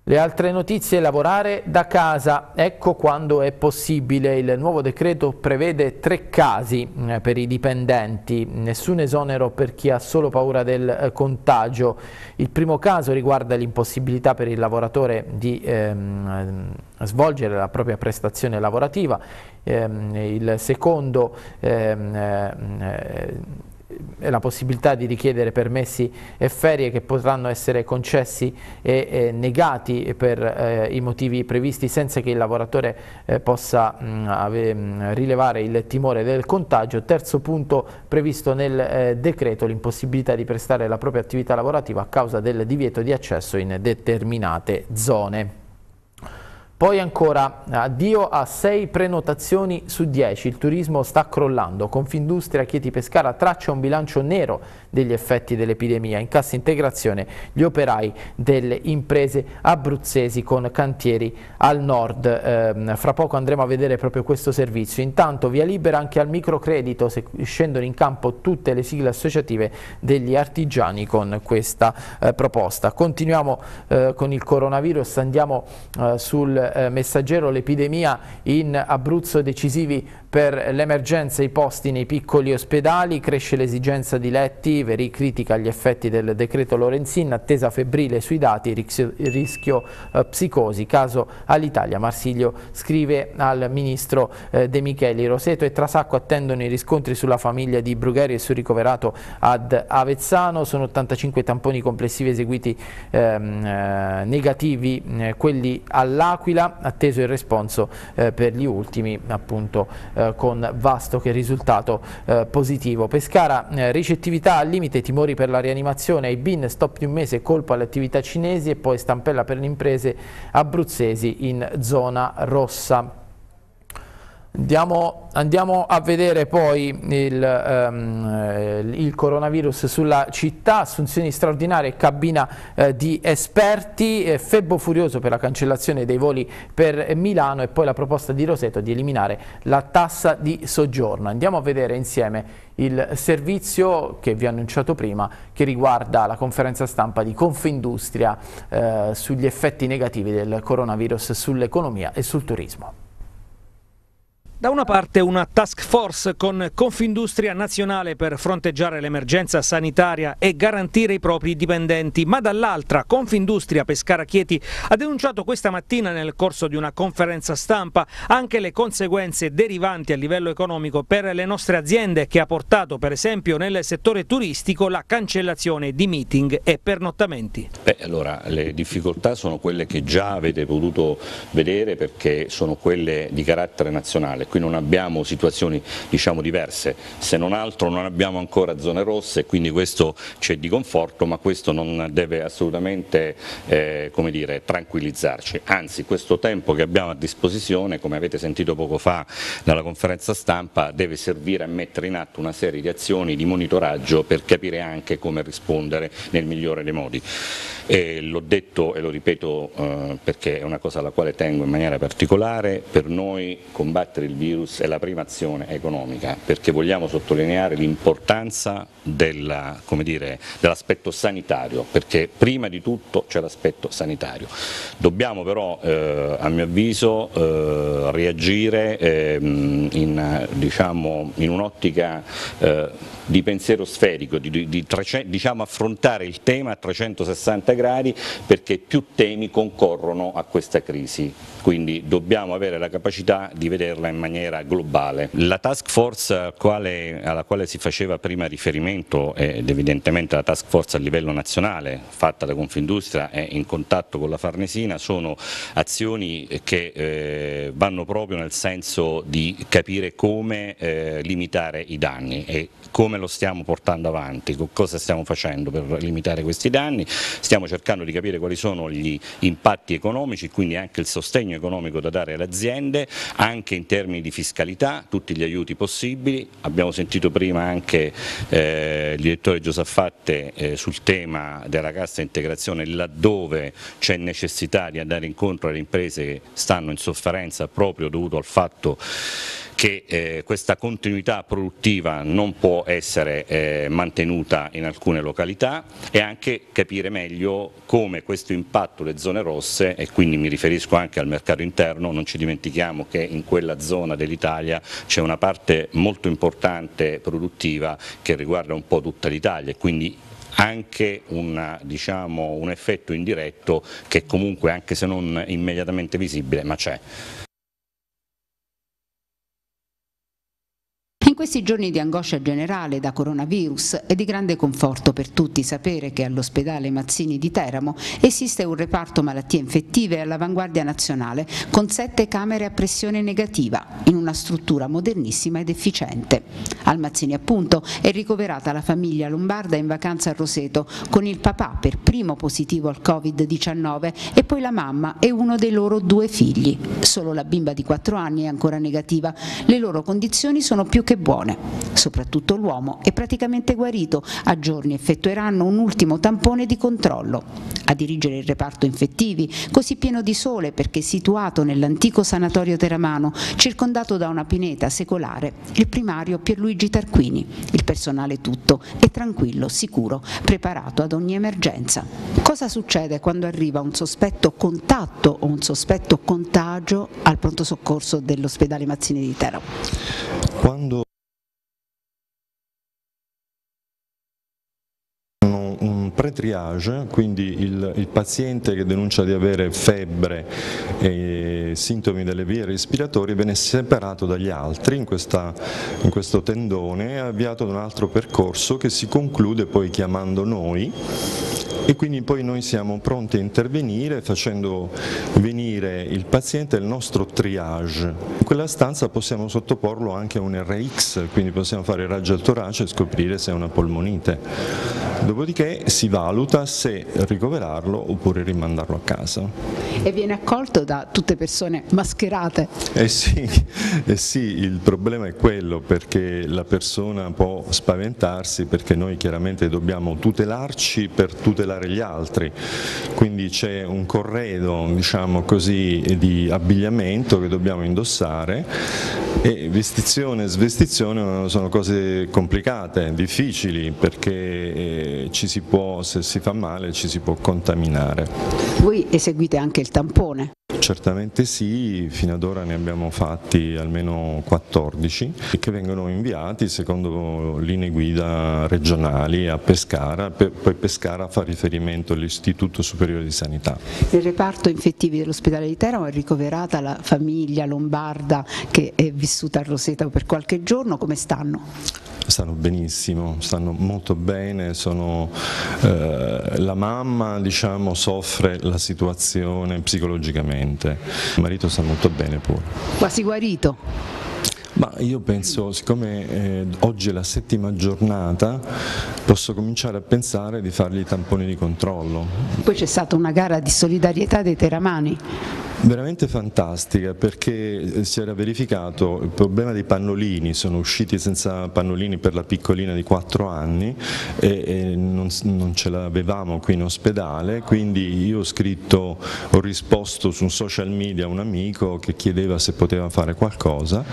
Le altre notizie, lavorare da casa, ecco quando è possibile. Il nuovo decreto prevede tre casi eh, per i dipendenti, nessun esonero per chi ha solo paura del eh, contagio. Il primo caso riguarda l'impossibilità per il lavoratore di ehm, eh, svolgere la propria prestazione lavorativa, ehm, il secondo ehm, eh, la possibilità di richiedere permessi e ferie che potranno essere concessi e, e negati per eh, i motivi previsti senza che il lavoratore eh, possa mh, mm, ave, mh, mm, rilevare il timore del contagio. Terzo punto previsto nel eh, decreto l'impossibilità di prestare la propria attività lavorativa a causa del divieto di accesso in determinate zone. Poi ancora, addio a 6 prenotazioni su 10, il turismo sta crollando, Confindustria Chieti Pescara traccia un bilancio nero degli effetti dell'epidemia. In cassa integrazione gli operai delle imprese abruzzesi con cantieri al nord. Eh, fra poco andremo a vedere proprio questo servizio. Intanto via libera anche al microcredito, se scendono in campo tutte le sigle associative degli artigiani con questa eh, proposta. Continuiamo eh, con il coronavirus, andiamo eh, sul eh, messaggero l'epidemia in Abruzzo decisivi per l'emergenza i posti nei piccoli ospedali, cresce l'esigenza di letti Viveri, critica gli effetti del decreto Lorenzin, attesa febbrile sui dati, rischio eh, psicosi, caso all'Italia. Marsiglio scrive al ministro eh, De Micheli, Roseto e Trasacco attendono i riscontri sulla famiglia di Brugheri e sul ricoverato ad Avezzano, sono 85 tamponi complessivi eseguiti ehm, eh, negativi, eh, quelli all'Aquila, atteso il responso eh, per gli ultimi appunto eh, con Vasto che è risultato positivo. Pescara ricettività agli limite timori per la rianimazione ai BIN, stop di un mese, colpo alle attività cinesi e poi stampella per le imprese abruzzesi in zona rossa. Andiamo, andiamo, a vedere poi il, um, il, coronavirus sulla città, assunzioni straordinarie, cabina eh, di esperti, eh, Febbo furioso per la cancellazione dei voli per Milano e poi la proposta di Roseto di eliminare la tassa di soggiorno. Andiamo a vedere insieme il servizio che vi ho annunciato prima che riguarda la conferenza stampa di Confindustria eh, sugli effetti negativi del coronavirus sull'economia e sul turismo. Da una parte una task force con Confindustria nazionale per fronteggiare l'emergenza sanitaria e garantire i propri dipendenti, ma dall'altra Confindustria Pescara Chieti ha denunciato questa mattina nel corso di una conferenza stampa anche le conseguenze derivanti a livello economico per le nostre aziende che ha portato per esempio nel settore turistico la cancellazione di meeting e pernottamenti. Beh, allora le difficoltà sono quelle che già avete potuto vedere perché sono quelle di carattere nazionale qui non abbiamo situazioni diciamo, diverse, se non altro non abbiamo ancora zone rosse, quindi questo c'è di conforto, ma questo non deve assolutamente eh, dire, tranquillizzarci, anzi questo tempo che abbiamo a disposizione, come avete sentito poco fa dalla conferenza stampa, deve servire a mettere in atto una serie di azioni di monitoraggio per capire anche come rispondere nel migliore dei modi. L'ho detto e lo ripeto eh, perché è una cosa alla quale tengo in maniera particolare, per noi combattere il virus è la prima azione economica, perché vogliamo sottolineare l'importanza dell'aspetto sanitario, perché prima di tutto c'è l'aspetto sanitario. Dobbiamo però, eh, a mio avviso, eh, reagire eh, in, diciamo, in un'ottica eh, di pensiero sferico, di, di, di diciamo affrontare il tema a 360 gradi perché più temi concorrono a questa crisi, quindi dobbiamo avere la capacità di vederla in maniera maniera globale. La task force alla quale, alla quale si faceva prima riferimento ed evidentemente la task force a livello nazionale fatta da Confindustria è in contatto con la Farnesina sono azioni che eh, vanno proprio nel senso di capire come eh, limitare i danni e come lo stiamo portando avanti, cosa stiamo facendo per limitare questi danni, stiamo cercando di capire quali sono gli impatti economici, quindi anche il sostegno economico da dare alle aziende, anche in termini di fiscalità, tutti gli aiuti possibili, abbiamo sentito prima anche eh, il direttore Giuseppe eh, sul tema della cassa integrazione laddove c'è necessità di andare incontro alle imprese che stanno in sofferenza proprio dovuto al fatto che eh, questa continuità produttiva non può essere eh, mantenuta in alcune località e anche capire meglio come questo impatto le zone rosse e quindi mi riferisco anche al mercato interno, non ci dimentichiamo che in quella zona dell'Italia c'è una parte molto importante produttiva che riguarda un po' tutta l'Italia e quindi anche una, diciamo, un effetto indiretto che comunque anche se non immediatamente visibile ma c'è. questi giorni di angoscia generale da coronavirus è di grande conforto per tutti sapere che all'ospedale Mazzini di Teramo esiste un reparto malattie infettive all'avanguardia nazionale con sette camere a pressione negativa in una struttura modernissima ed efficiente. Al Mazzini appunto è ricoverata la famiglia lombarda in vacanza a Roseto con il papà per primo positivo al Covid-19 e poi la mamma e uno dei loro due figli. Solo la bimba di 4 anni è ancora negativa. Le loro condizioni sono più che buone buone. Soprattutto l'uomo è praticamente guarito, a giorni effettueranno un ultimo tampone di controllo. A dirigere il reparto infettivi, così pieno di sole perché situato nell'antico sanatorio teramano, circondato da una pineta secolare, il primario Pierluigi Tarquini. Il personale tutto è tranquillo, sicuro, preparato ad ogni emergenza. Cosa succede quando arriva un sospetto contatto o un sospetto contagio al pronto soccorso dell'ospedale Mazzini di Teramo? Quando un pre-triage, quindi il, il, paziente che denuncia di avere febbre e sintomi delle vie respiratorie viene separato dagli altri in, questa, in questo tendone e avviato ad un altro percorso che si conclude poi chiamando noi e quindi poi noi siamo pronti a intervenire facendo venire il paziente al nostro triage. In quella stanza possiamo sottoporlo anche a un RX, quindi possiamo fare raggio al torace e scoprire se è una polmonite. Dopodiché si valuta se ricoverarlo oppure rimandarlo a casa. E viene accolto da tutte persone mascherate? Eh sì, eh sì il problema è quello perché la persona può spaventarsi perché noi chiaramente dobbiamo tutelarci per tutelare gli altri, quindi c'è un corredo diciamo così, di abbigliamento che dobbiamo indossare e vestizione e svestizione sono cose complicate, difficili, perché eh, ci si può, se si fa male, ci si può contaminare. Voi eseguite anche il tampone? Certamente sì, fino ad ora ne abbiamo fatti almeno 14 che vengono inviati secondo linee guida regionali a Pescara, poi Pescara fa riferimento all'Istituto Superiore di Sanità. Nel reparto infettivi dell'ospedale di Teramo è ricoverata la famiglia lombarda che è vissuta a Roseto per qualche giorno, come stanno? stanno benissimo, stanno molto bene, sono, eh, la mamma diciamo, soffre la situazione psicologicamente, il marito sta molto bene pure. Quasi guarito? Ma io penso, siccome eh, oggi è la settima giornata, posso cominciare a pensare di fargli i tamponi di controllo. Poi c'è stata una gara di solidarietà dei teramani. Veramente fantastica perché eh, si era verificato il problema dei pannolini, sono usciti senza pannolini per la piccolina di 4 anni e, e non, non, ce l'avevamo qui in ospedale, quindi io ho scritto, ho risposto su un social media a un amico che chiedeva se poteva fare qualcosa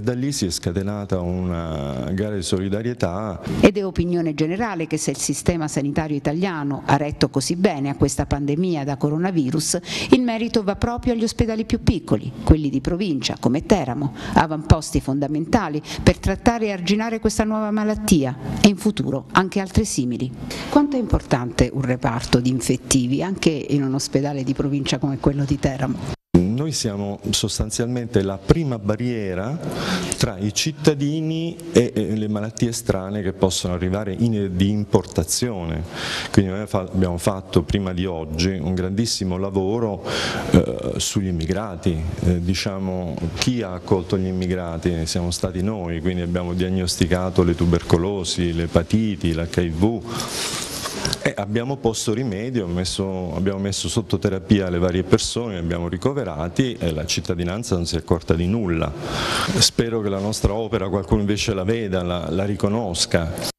da lì si è scatenata una gara di solidarietà. Ed è opinione generale che se il sistema sanitario italiano ha retto così bene a questa pandemia da coronavirus, il merito va proprio agli ospedali più piccoli, quelli di provincia come Teramo, avamposti fondamentali per trattare e arginare questa nuova malattia e in futuro anche altre simili. Quanto è importante un reparto di infettivi anche in un ospedale di provincia come quello di Teramo? noi siamo sostanzialmente la prima barriera tra i cittadini e le malattie strane che possono arrivare in, di importazione, quindi noi abbiamo fatto prima di oggi un grandissimo lavoro eh, sugli immigrati, eh, diciamo chi ha accolto gli immigrati, siamo stati noi, quindi abbiamo diagnosticato le tubercolosi, le l'HIV, eh, abbiamo posto rimedio, messo, abbiamo messo sotto terapia le varie persone, le abbiamo ricoverati e la cittadinanza non si è accorta di nulla. Spero che la nostra opera qualcuno invece la veda, la, la riconosca.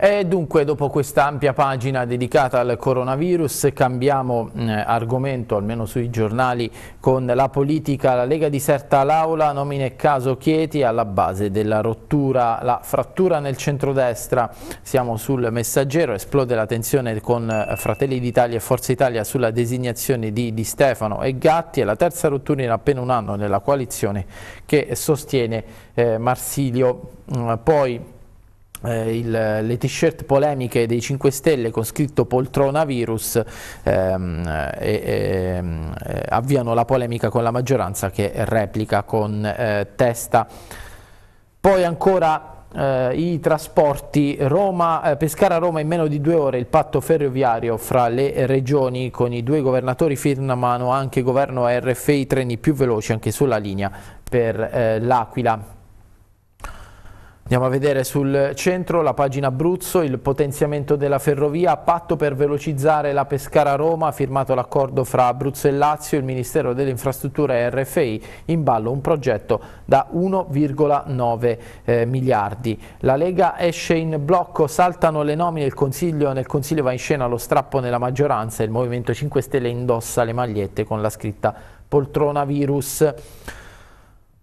E dunque dopo questa ampia pagina dedicata al coronavirus cambiamo eh, argomento almeno sui giornali con la politica. La Lega diserta l'aula, nomine caso Chieti alla base della rottura, la frattura nel centrodestra. Siamo sul messaggero, esplode la tensione con eh, Fratelli d'Italia e Forza Italia sulla designazione di Di Stefano e Gatti. È la terza rottura in appena un anno nella coalizione che sostiene eh, Marsilio. Mm, poi eh, il, le t-shirt polemiche dei 5 Stelle con scritto poltrona virus ehm, eh, eh, avviano la polemica con la maggioranza che replica con eh, testa. Poi ancora eh, i trasporti Roma, eh, Pescara-Roma in meno di due ore il patto ferroviario fra le regioni con i due governatori firmano anche governo RFI treni più veloci anche sulla linea per l'Aquila Andiamo a vedere sul centro la pagina Abruzzo, il potenziamento della ferrovia, patto per velocizzare la Pescara-Roma, firmato l'accordo fra Abruzzo e Lazio, il Ministero delle Infrastrutture e RFI, in ballo un progetto da 1,9 eh, miliardi. La Lega esce in blocco, saltano le nomine, il consiglio, nel Consiglio va in scena lo strappo nella maggioranza, e il Movimento 5 Stelle indossa le magliette con la scritta poltrona virus.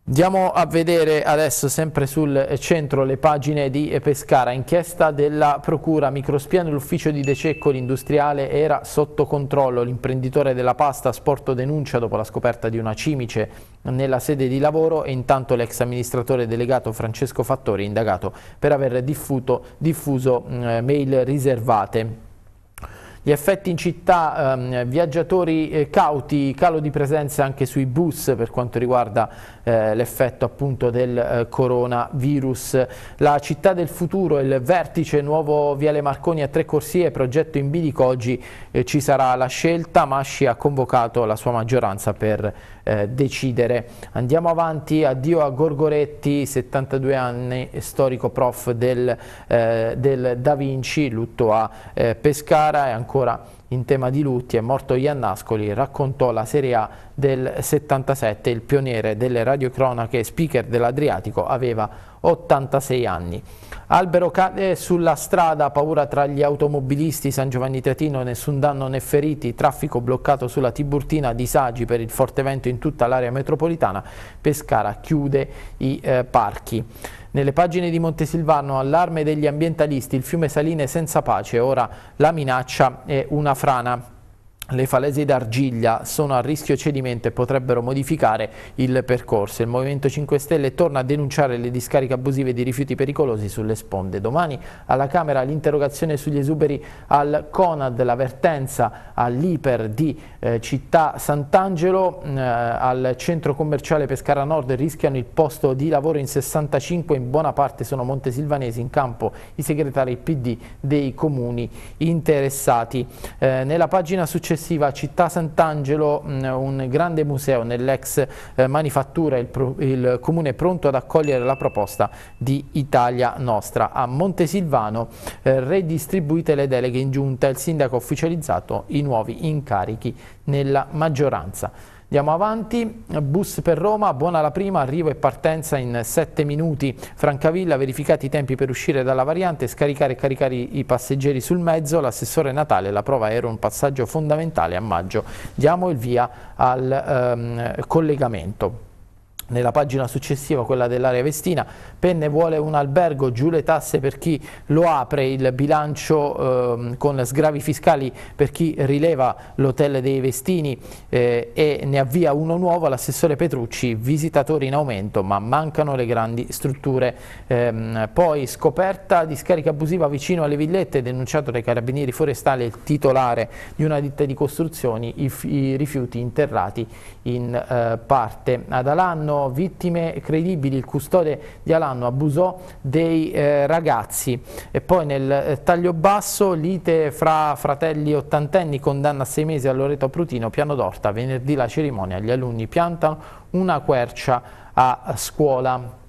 Andiamo a vedere adesso sempre sul centro le pagine di Pescara, inchiesta della Procura Microspia nell'ufficio di De Cecco, l'industriale era sotto controllo, l'imprenditore della pasta sporto denuncia dopo la scoperta di una cimice nella sede di lavoro e intanto l'ex amministratore delegato Francesco Fattori indagato per aver diffuso, diffuso mail riservate. Gli effetti in città, ehm, viaggiatori eh, cauti, calo di presenza anche sui bus per quanto riguarda eh, l'effetto appunto del eh, coronavirus. La città del futuro, il vertice nuovo Viale Marconi a tre corsie, progetto in bilico, oggi eh, ci sarà la scelta, Masci ha convocato la sua maggioranza per eh, decidere. Andiamo avanti, addio a Gorgoretti, 72 anni, storico prof del, eh, del Da Vinci, lutto a eh, Pescara e ancora in tema di lutti è morto Iannascoli, raccontò la Serie A del 77, il pioniere delle radiocronache, speaker dell'Adriatico, aveva 86 anni. Albero cade sulla strada, paura tra gli automobilisti San Giovanni Tretino, nessun danno né feriti, traffico bloccato sulla Tiburtina, disagi per il forte vento in tutta l'area metropolitana, Pescara chiude i eh, parchi. Nelle pagine di Montesilvano, allarme degli ambientalisti, il fiume Saline senza pace, ora la minaccia è una frana le falesi d'argiglia sono a rischio cedimento e potrebbero modificare il percorso. Il Movimento 5 Stelle torna a denunciare le discariche abusive di rifiuti pericolosi sulle sponde. Domani alla Camera l'interrogazione sugli esuberi al Conad, l'avvertenza all'Iper di eh, Città Sant'Angelo, mm, eh, al centro commerciale Pescara Nord rischiano il posto di lavoro in 65, in buona parte sono montesilvanesi, in campo i segretari PD dei comuni interessati. Eh, nella pagina successiva successiva a Città Sant'Angelo, mm, un grande museo nell'ex eh, manifattura, il, il comune è pronto ad accogliere la proposta di Italia Nostra. A Montesilvano eh, redistribuite le deleghe in giunta, il sindaco ha ufficializzato i nuovi incarichi nella maggioranza. Andiamo avanti, bus per Roma, buona la prima, arrivo e partenza in 7 minuti. Francavilla, verificati i tempi per uscire dalla variante, scaricare e caricare i passeggeri sul mezzo, l'assessore Natale, la prova era un passaggio fondamentale a maggio. Diamo il via al ehm, collegamento. Nella pagina successiva, quella dell'area Vestina, Penne vuole un albergo, giù le tasse per chi lo apre, il bilancio eh, con sgravi fiscali per chi rileva l'hotel dei Vestini eh, e ne avvia uno nuovo l'assessore Petrucci, visitatori in aumento ma mancano le grandi strutture. Ehm, poi scoperta di scarica abusiva vicino alle villette, denunciato dai carabinieri forestali il titolare di una ditta di costruzioni, i, i rifiuti interrati in eh, parte. Ad Alanno vittime credibili, il custode di Alanno anno abusò dei eh, ragazzi e poi nel eh, taglio basso lite fra fratelli ottantenni condanna a sei mesi a Loreto Prutino piano d'orta venerdì la cerimonia gli alunni piantano una quercia a scuola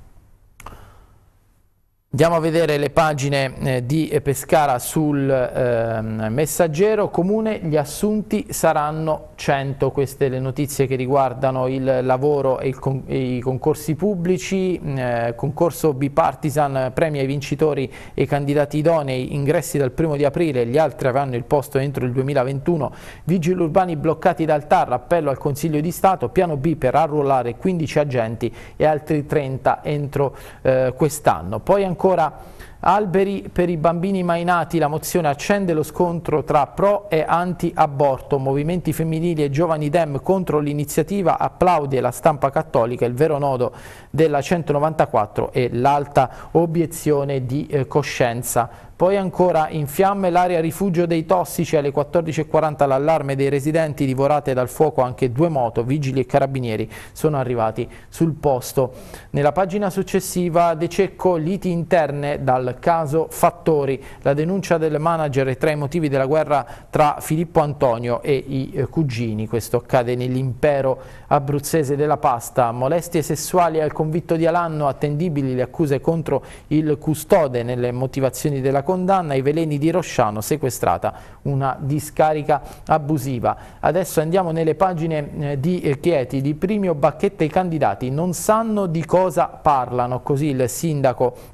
Andiamo a vedere le pagine eh, di Pescara sul ehm, messaggero comune, gli assunti saranno 100, queste le notizie che riguardano il lavoro e, i concorsi pubblici, mm, eh, concorso bipartisan premia i vincitori e i candidati idonei, ingressi dal primo di aprile, gli altri avranno il posto entro il 2021, vigili urbani bloccati dal TAR, appello al Consiglio di Stato, piano B per arruolare 15 agenti e altri 30 entro eh, quest'anno. Poi ancora Ancora alberi per i bambini mai nati, la mozione accende lo scontro tra pro e anti-aborto, movimenti femminili e giovani dem contro l'iniziativa, applaudi la stampa cattolica, il vero nodo della 194 e l'alta obiezione di eh, coscienza poi ancora in fiamme l'area rifugio dei tossici alle 14.40 l'allarme dei residenti divorate dal fuoco anche due moto, vigili e carabinieri sono arrivati sul posto. Nella pagina successiva De Cecco liti interne dal caso Fattori, la denuncia del manager e tra i motivi della guerra tra Filippo Antonio e i eh, cugini, questo accade nell'impero abruzzese della pasta, molestie sessuali al convitto di Alanno, attendibili le accuse contro il custode nelle motivazioni della condanna ai veleni di Rosciano, sequestrata una discarica abusiva. Adesso andiamo nelle pagine eh, di eh, Chieti, di Primio Bacchetta i candidati non sanno di cosa parlano, così il sindaco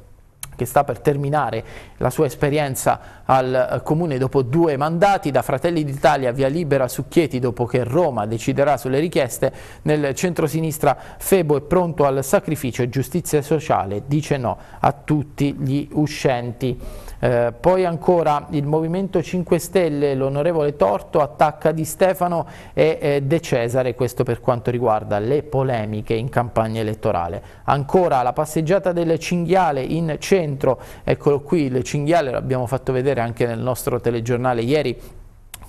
che sta per terminare la sua esperienza al eh, Comune dopo due mandati, da Fratelli d'Italia via libera su Chieti dopo che Roma deciderà sulle richieste, nel centro-sinistra Febo è pronto al sacrificio, giustizia sociale dice no a tutti gli uscenti. Eh, poi ancora il Movimento 5 Stelle, l'onorevole Torto, attacca Di Stefano e eh, De Cesare, questo per quanto riguarda le polemiche in campagna elettorale. Ancora la passeggiata del cinghiale in centro, eccolo qui il cinghiale, l'abbiamo fatto vedere anche nel nostro telegiornale ieri,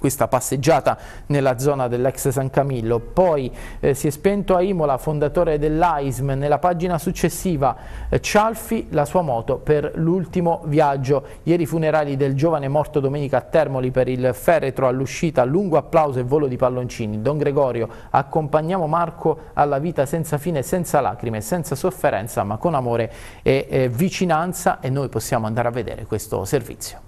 questa passeggiata nella zona dell'ex San Camillo. Poi eh, si è spento a Imola, fondatore dell'AISM, nella pagina successiva eh, Cialfi la sua moto per l'ultimo viaggio. Ieri i funerali del giovane morto domenica a Termoli per il feretro all'uscita, lungo applauso e volo di palloncini. Don Gregorio, accompagniamo Marco alla vita senza fine, senza lacrime, senza sofferenza, ma con amore e eh, vicinanza e noi possiamo andare a vedere questo servizio.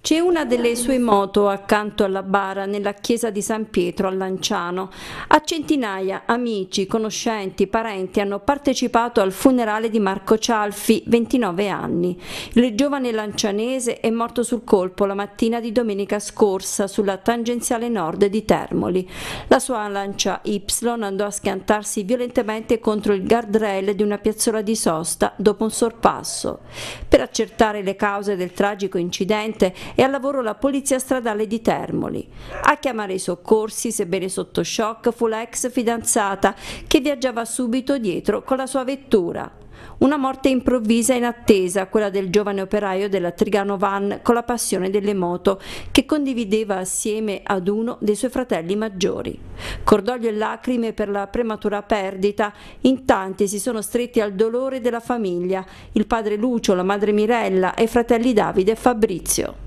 C'è una delle sue moto accanto alla bara nella chiesa di San Pietro a Lanciano. A centinaia amici, conoscenti, parenti hanno partecipato al funerale di Marco Cialfi, 29 anni. Il giovane lancianese è morto sul colpo la mattina di domenica scorsa sulla tangenziale nord di Termoli. La sua lancia Y andò a schiantarsi violentemente contro il guardrail di una piazzola di sosta dopo un sorpasso. Per accertare le cause del tragico incidente e al lavoro la Polizia Stradale di Termoli. A chiamare i soccorsi, sebbene sotto shock, fu la ex fidanzata che viaggiava subito dietro con la sua vettura. Una morte improvvisa e inattesa, quella del giovane operaio della Trigano Van con la passione delle moto, che condivideva assieme ad uno dei suoi fratelli maggiori. Cordoglio e lacrime per la prematura perdita, in tanti si sono stretti al dolore della famiglia, il padre Lucio, la madre Mirella e i fratelli Davide e Fabrizio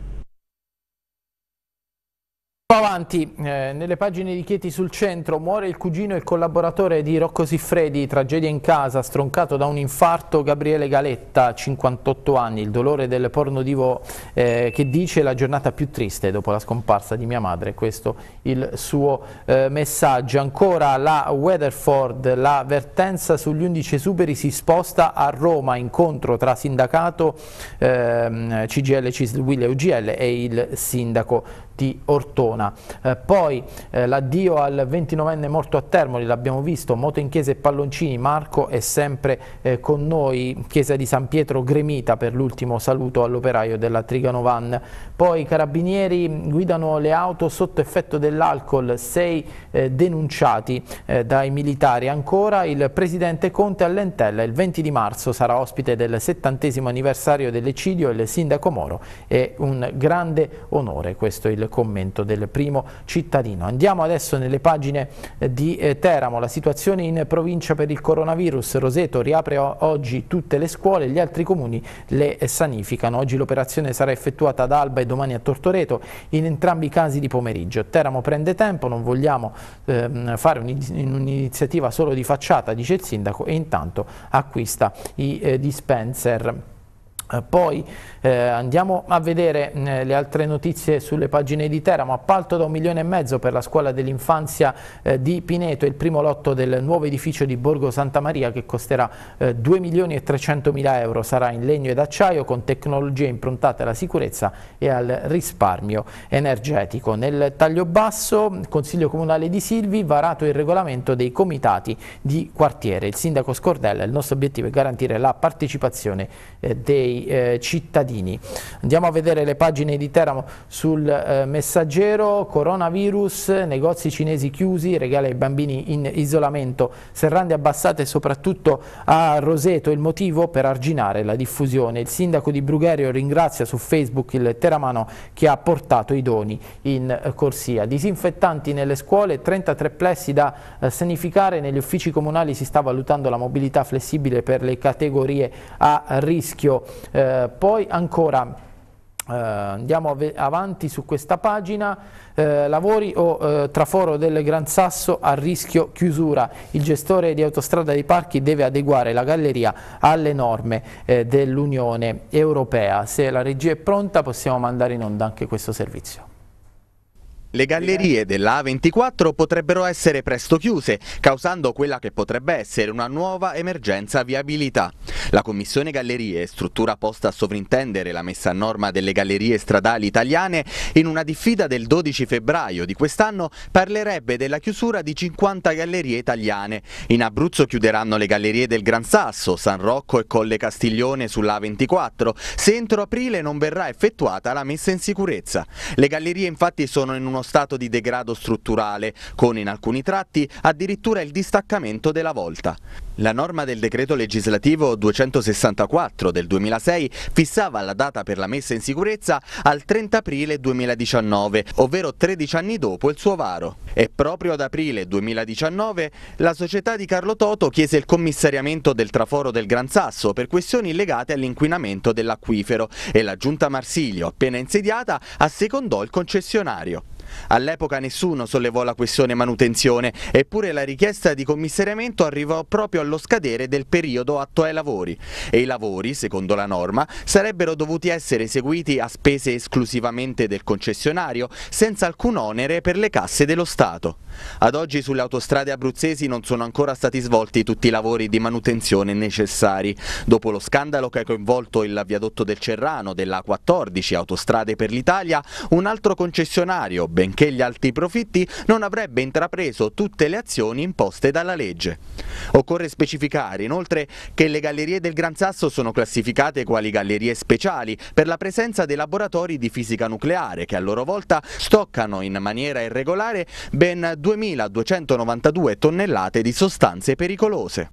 avanti, eh, nelle pagine di Chieti sul centro muore il cugino e collaboratore di Rocco Siffredi, tragedia in casa, stroncato da un infarto, Gabriele Galetta, 58 anni, il dolore del porno divo eh, che dice la giornata più triste dopo la scomparsa di mia madre, questo il suo eh, messaggio. Ancora la Weatherford, la vertenza sugli 11 esuberi si sposta a Roma, incontro tra sindacato, ehm, CGL, CISL, UGL e il sindaco di Ortona. Eh, poi eh, l'addio al 29enne morto a Termoli, l'abbiamo visto, Moto in Chiesa e Palloncini, Marco è sempre eh, con noi, Chiesa di San Pietro gremita per l'ultimo saluto all'operaio della Triganovan. Poi i carabinieri guidano le auto sotto effetto dell'alcol, sei eh, denunciati eh, dai militari. Ancora il presidente Conte all'Entella il 20 di marzo sarà ospite del 70 anniversario dell'eccidio, il sindaco Moro è un grande onore, questo è il commento del primo cittadino. Andiamo adesso nelle pagine eh, di eh, Teramo, la situazione in provincia per il coronavirus, Roseto riapre oggi tutte le scuole, gli altri comuni le eh, sanificano, oggi l'operazione sarà effettuata ad Alba e domani a Tortoreto, in entrambi i casi di pomeriggio. Teramo prende tempo, non vogliamo ehm, fare un'iniziativa solo di facciata, dice il sindaco, e intanto acquista i eh, dispenser. Eh, eh, andiamo a vedere mm, eh, le altre notizie sulle pagine di Teramo, appalto da un milione e mezzo per la scuola dell'infanzia eh, di Pineto, il primo lotto del nuovo edificio di Borgo Santa Maria che costerà 2 eh, milioni e 300 mila euro, sarà in legno ed acciaio con tecnologie improntate alla sicurezza e al risparmio energetico. Nel taglio basso, Consiglio Comunale di Silvi, varato il regolamento dei comitati di quartiere. Il sindaco Scordella, il nostro obiettivo è garantire la partecipazione eh, dei eh, cittadini cittadini. Andiamo a vedere le pagine di Teramo sul eh, messaggero, coronavirus, negozi cinesi chiusi, regali ai bambini in isolamento, serrande abbassate soprattutto a Roseto, il motivo per arginare la diffusione. Il sindaco di Brugherio ringrazia su Facebook il teramano che ha portato i doni in eh, corsia. Disinfettanti nelle scuole, 33 plessi da eh, sanificare, negli uffici comunali si sta valutando la mobilità flessibile per le categorie a rischio. Eh, poi anche ancora Uh, andiamo avanti su questa pagina, uh, lavori o uh, traforo del Gran Sasso a rischio chiusura, il gestore di autostrada dei parchi deve adeguare la galleria alle norme eh, dell'Unione Europea, se la regia è pronta possiamo mandare in onda anche questo servizio. Le gallerie della A24 potrebbero essere presto chiuse, causando quella che potrebbe essere una nuova emergenza viabilità. La Commissione Gallerie, struttura posta a sovrintendere la messa a norma delle gallerie stradali italiane, in una diffida del 12 febbraio di quest'anno parlerebbe della chiusura di 50 gallerie italiane. In Abruzzo chiuderanno le gallerie del Gran Sasso, San Rocco e Colle Castiglione sulla A24, se entro aprile non verrà effettuata la messa in sicurezza. Le gallerie infatti sono in uno uno stato di degrado strutturale, con in alcuni tratti addirittura il distaccamento della volta. La norma del decreto legislativo 264 del 2006 fissava la data per la messa in sicurezza al 30 aprile 2019, ovvero 13 anni dopo il suo varo. E proprio ad aprile 2019 la società di Carlo Toto chiese il commissariamento del traforo del Gran Sasso per questioni legate all'inquinamento dell'acquifero e la giunta Marsiglio, appena insediata, assecondò il concessionario. All'epoca nessuno sollevò la questione manutenzione, eppure la richiesta di commissariamento arrivò proprio allo scadere del periodo atto ai lavori e i lavori, secondo la norma, sarebbero dovuti essere eseguiti a spese esclusivamente del concessionario, senza alcun onere per le casse dello Stato. Ad oggi sulle autostrade abruzzesi non sono ancora stati svolti tutti i lavori di manutenzione necessari. Dopo lo scandalo che ha coinvolto il viadotto del Cerrano della 14 Autostrade per l'Italia, un altro concessionario, benché gli alti profitti, non avrebbe intrapreso tutte le azioni imposte dalla legge. Occorre specificare inoltre che le gallerie del Gran Sasso sono classificate quali gallerie speciali per la presenza dei laboratori di fisica nucleare che a loro volta stoccano in maniera irregolare ben 2.292 tonnellate di sostanze pericolose.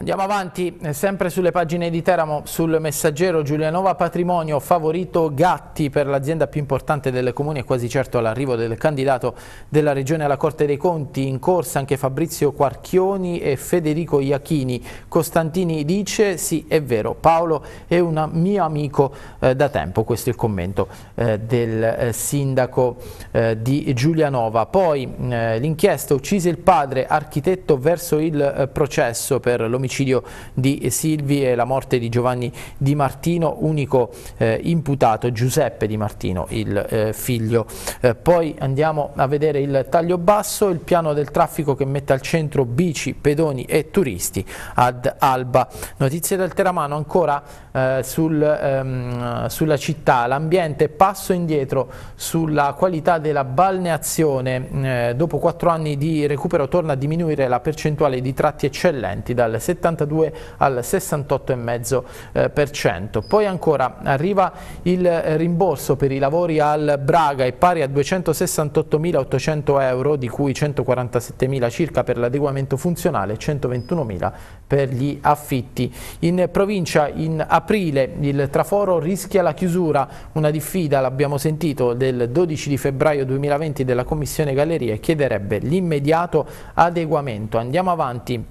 Andiamo avanti, eh, sempre sulle pagine di Teramo, sul messaggero Giulianova Patrimonio, favorito Gatti per l'azienda più importante delle comuni e quasi certo all'arrivo del candidato della regione alla Corte dei Conti, in corsa anche Fabrizio Quarchioni e Federico Iachini. Costantini dice sì è vero, Paolo è un mio amico eh, da tempo, questo è il commento eh, del eh, sindaco eh, di Giulianova. Poi mm, eh, l'inchiesta uccise il padre architetto verso il processo per l'omicidio l'omicidio di Silvi e la morte di Giovanni Di Martino, unico eh, imputato Giuseppe Di Martino, il eh, figlio. Eh, poi andiamo a vedere il taglio basso, il piano del traffico che mette al centro bici, pedoni e turisti ad Alba. Notizie del Teramano ancora eh, sul, ehm, sulla città, l'ambiente passo indietro sulla qualità della balneazione. Eh, dopo quattro anni di recupero torna a diminuire la percentuale di tratti eccellenti dal 60 72 al 68,5%. Eh, Poi ancora arriva il rimborso per i lavori al Braga è pari a 268.800 euro, di cui 147.000 circa per l'adeguamento funzionale e 121.000 per gli affitti. In provincia in aprile il traforo rischia la chiusura, una diffida l'abbiamo sentito del 12 di febbraio 2020 della Commissione Gallerie chiederebbe l'immediato adeguamento. Andiamo avanti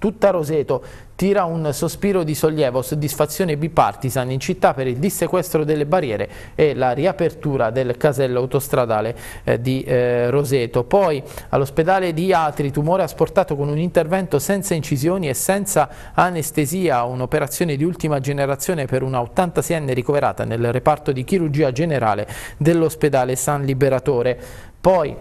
tutta Roseto tira un sospiro di sollievo, soddisfazione bipartisan in città per il dissequestro delle barriere e la riapertura del casello autostradale eh, di eh, Roseto. Poi all'ospedale di Atri, tumore asportato con un intervento senza incisioni e senza anestesia, un'operazione di ultima generazione per una 86enne ricoverata nel reparto di chirurgia generale dell'ospedale San Liberatore. Poi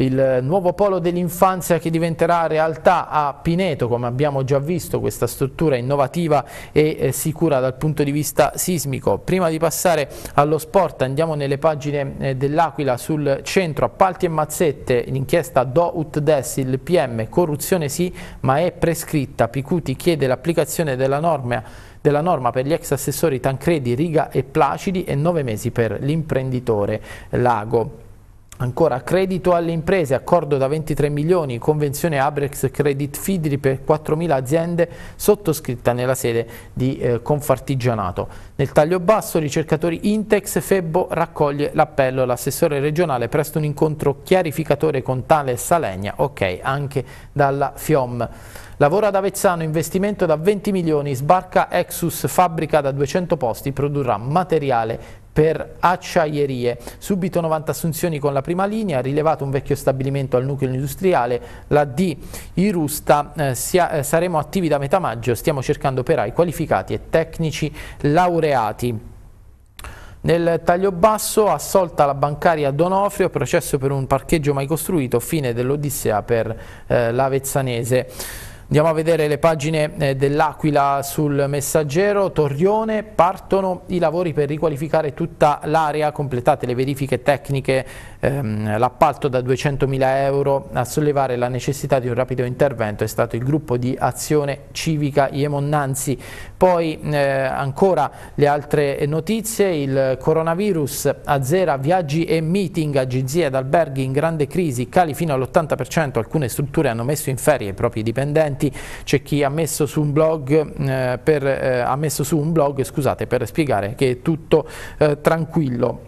il nuovo polo dell'infanzia che diventerà realtà a Pineto, come abbiamo già visto, questa struttura innovativa e eh, sicura dal punto di vista sismico. Prima di passare allo sport andiamo nelle pagine eh, dell'Aquila sul centro, appalti e mazzette, l'inchiesta Do Ut Des, il PM, corruzione sì ma è prescritta, Picuti chiede l'applicazione della norma della norma per gli ex assessori Tancredi, Riga e Placidi e nove mesi per l'imprenditore Lago. Ancora credito alle imprese, accordo da 23 milioni, convenzione Abrex Credit Fidri per 4.000 aziende sottoscritta nella sede di eh, Confartigianato. Nel taglio basso ricercatori Intex Febbo raccoglie l'appello, all'assessore regionale presto un incontro chiarificatore con tale Salegna, ok anche dalla FIOM. Lavora ad Avezzano, investimento da 20 milioni, sbarca Exus, fabbrica da 200 posti, produrrà materiale per acciaierie. Subito 90 assunzioni con la prima linea, rilevato un vecchio stabilimento al nucleo industriale, la D Irusta, eh, sia, eh, saremo attivi da metà maggio, stiamo cercando operai qualificati e tecnici laureati. Nel taglio basso assolta la bancaria Donofrio, processo per un parcheggio mai costruito, fine dell'Odissea per eh, l'Avezzanese. Andiamo a vedere le pagine eh, dell'Aquila sul messaggero, Torrione, partono i lavori per riqualificare tutta l'area, completate le verifiche tecniche, ehm, l'appalto da 200.000 euro, a sollevare la necessità di un rapido intervento è stato il gruppo di azione civica Iemonnanzi. Poi eh, ancora le altre notizie, il coronavirus azzera viaggi e meeting agenzie Gizia ed alberghi in grande crisi, cali fino all'80%, alcune strutture hanno messo in ferie i propri dipendenti, presenti, c'è chi ha messo su un blog, eh, per, eh, messo su un blog scusate, per spiegare che è tutto eh, tranquillo.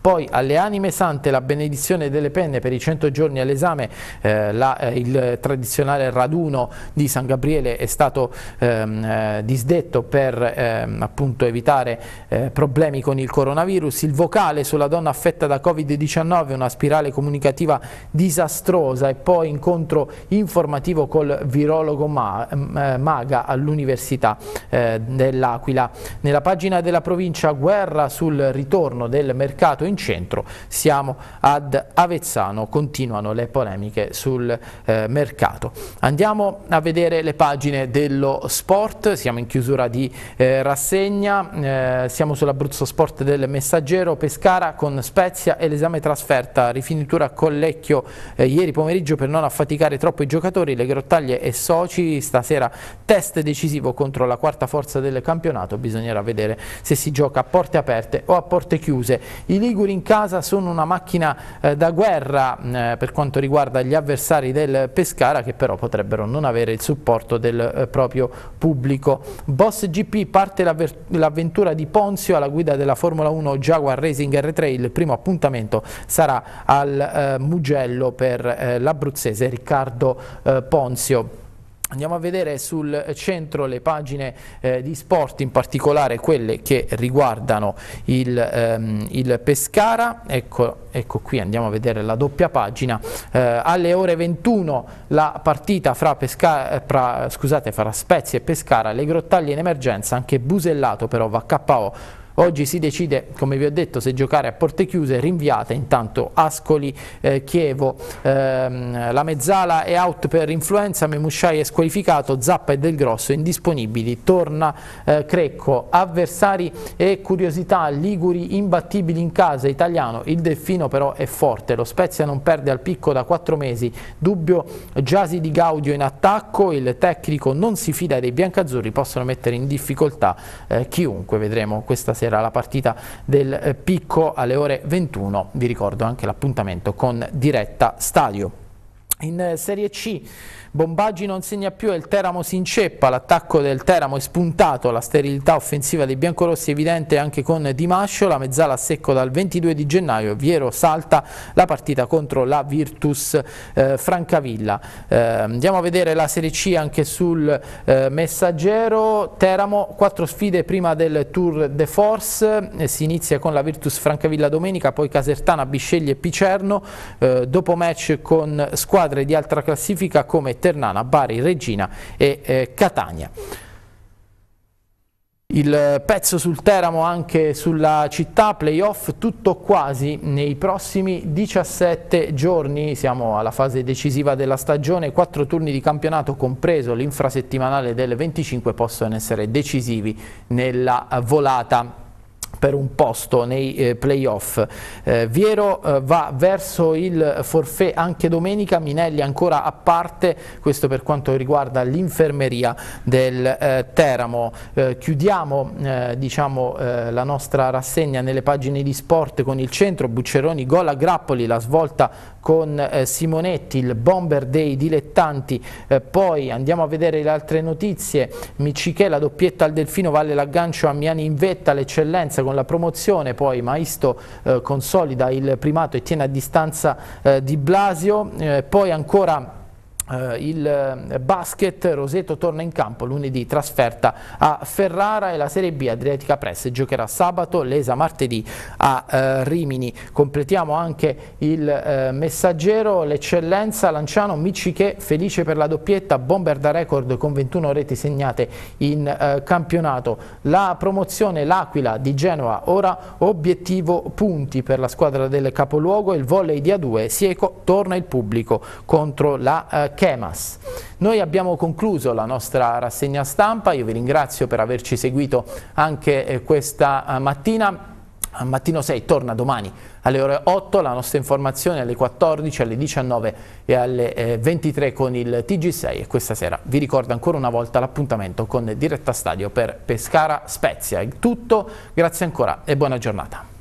Poi alle anime sante la benedizione delle penne per i 100 giorni all'esame, eh, eh, il tradizionale raduno di San Gabriele è stato ehm, eh, disdetto per ehm, appunto, evitare eh, problemi con il coronavirus, il vocale sulla donna affetta da Covid-19, una spirale comunicativa disastrosa e poi incontro informativo col virologo Ma eh, Maga all'Università eh, dell'Aquila. Nella pagina della provincia guerra sul ritorno del mercato Senato in centro, siamo ad Avezzano, continuano le polemiche sul eh, mercato. Andiamo a vedere le pagine dello sport, siamo in chiusura di eh, rassegna, eh, siamo sull'Abruzzo Sport del Messaggero, Pescara con Spezia e l'esame trasferta, rifinitura con Lecchio eh, ieri pomeriggio per non affaticare troppo i giocatori, le grottaglie e soci, stasera test decisivo contro la quarta forza del campionato, bisognerà vedere se si gioca a porte aperte o a porte chiuse. Il Liguri in casa sono una macchina eh, da guerra mm, eh, per quanto riguarda gli avversari del Pescara che però potrebbero non avere il supporto del eh, proprio pubblico. Boss GP parte l'avventura di Ponzio alla guida della Formula 1 Jaguar Racing R-Trail, il primo appuntamento sarà al eh, Mugello per eh, l'abruzzese Riccardo eh, Ponzio. Andiamo a vedere sul centro le pagine eh, di sport, in particolare quelle che riguardano il, ehm, il Pescara, ecco, ecco, qui andiamo a vedere la doppia pagina, eh, alle ore 21 la partita fra, Pesca, eh, fra, scusate, fra Spezia e Pescara, le grottaglie in emergenza, anche Busellato però va KO Oggi si decide, come vi ho detto, se giocare a porte chiuse, rinviate intanto Ascoli, eh, Chievo, ehm, la mezzala è out per influenza, Memusciai è squalificato, Zappa e Del Grosso indisponibili, torna eh, Crecco, avversari e curiosità, Liguri imbattibili in casa, italiano, il Delfino però è forte, lo Spezia non perde al picco da 4 mesi, dubbio Giasi di Gaudio in attacco, il tecnico non si fida dei biancazzurri, possono mettere in difficoltà eh, chiunque, vedremo questa settimana sera la partita del eh, Picco alle ore 21. Vi ricordo anche l'appuntamento con Diretta Stadio. In eh, Serie C Bombaggi non segna più e il Teramo si inceppa, l'attacco del Teramo è spuntato, la sterilità offensiva dei biancorossi è evidente anche con Di Mascio, la mezzala a secco dal 22 di gennaio, Viero salta la partita contro la Virtus eh, Francavilla. Eh, andiamo a vedere la Serie C anche sul eh, messaggero, Teramo, quattro sfide prima del Tour de Force, eh, si inizia con la Virtus Francavilla domenica, poi Casertana, Bisceglie e Picerno, eh, dopo match con squadre di altra classifica come Ternana, Bari, Regina e eh, Catania. Il pezzo sul Teramo anche sulla città, playoff, tutto quasi nei prossimi 17 giorni, siamo alla fase decisiva della stagione, quattro turni di campionato compreso l'infrasettimanale del 25 possono essere decisivi nella volata per un posto nei eh, playoff. Eh, Viero eh, va verso il forfè anche domenica, Minelli ancora a parte, questo per quanto riguarda l'infermeria del eh, Teramo. Eh, chiudiamo eh, diciamo, la nostra rassegna nelle pagine di sport con il centro, Bucceroni, gol a Grappoli, la svolta con eh, Simonetti, il bomber dei dilettanti, eh, poi andiamo a vedere le altre notizie, Micichè, la doppietta al Delfino, Valle l'aggancio a Miani in vetta, l'eccellenza con la promozione, poi Maisto eh, consolida il primato e tiene a distanza di Blasio, poi ancora Uh, il eh, basket Roseto torna in campo lunedì trasferta a Ferrara e la Serie B Adriatica Press giocherà sabato, l'ESA martedì a uh, Rimini. Completiamo anche il uh, messaggero, l'eccellenza Lanciano Miciche felice per la doppietta, bomber da record con 21 reti segnate in campionato. La promozione L'Aquila di Genova ora obiettivo punti per la squadra del capoluogo, il volley di A2 Sieco torna il pubblico contro la eh, Chemas. Noi abbiamo concluso la nostra rassegna stampa, io vi ringrazio per averci seguito anche eh, questa eh, mattina. A mattino 6 torna domani alle ore 8 la nostra informazione alle 14, alle 19 e alle 23 eh, con il TG6 e questa sera vi ricordo ancora una volta l'appuntamento con Diretta Stadio per Pescara Spezia. È tutto, grazie ancora e buona giornata.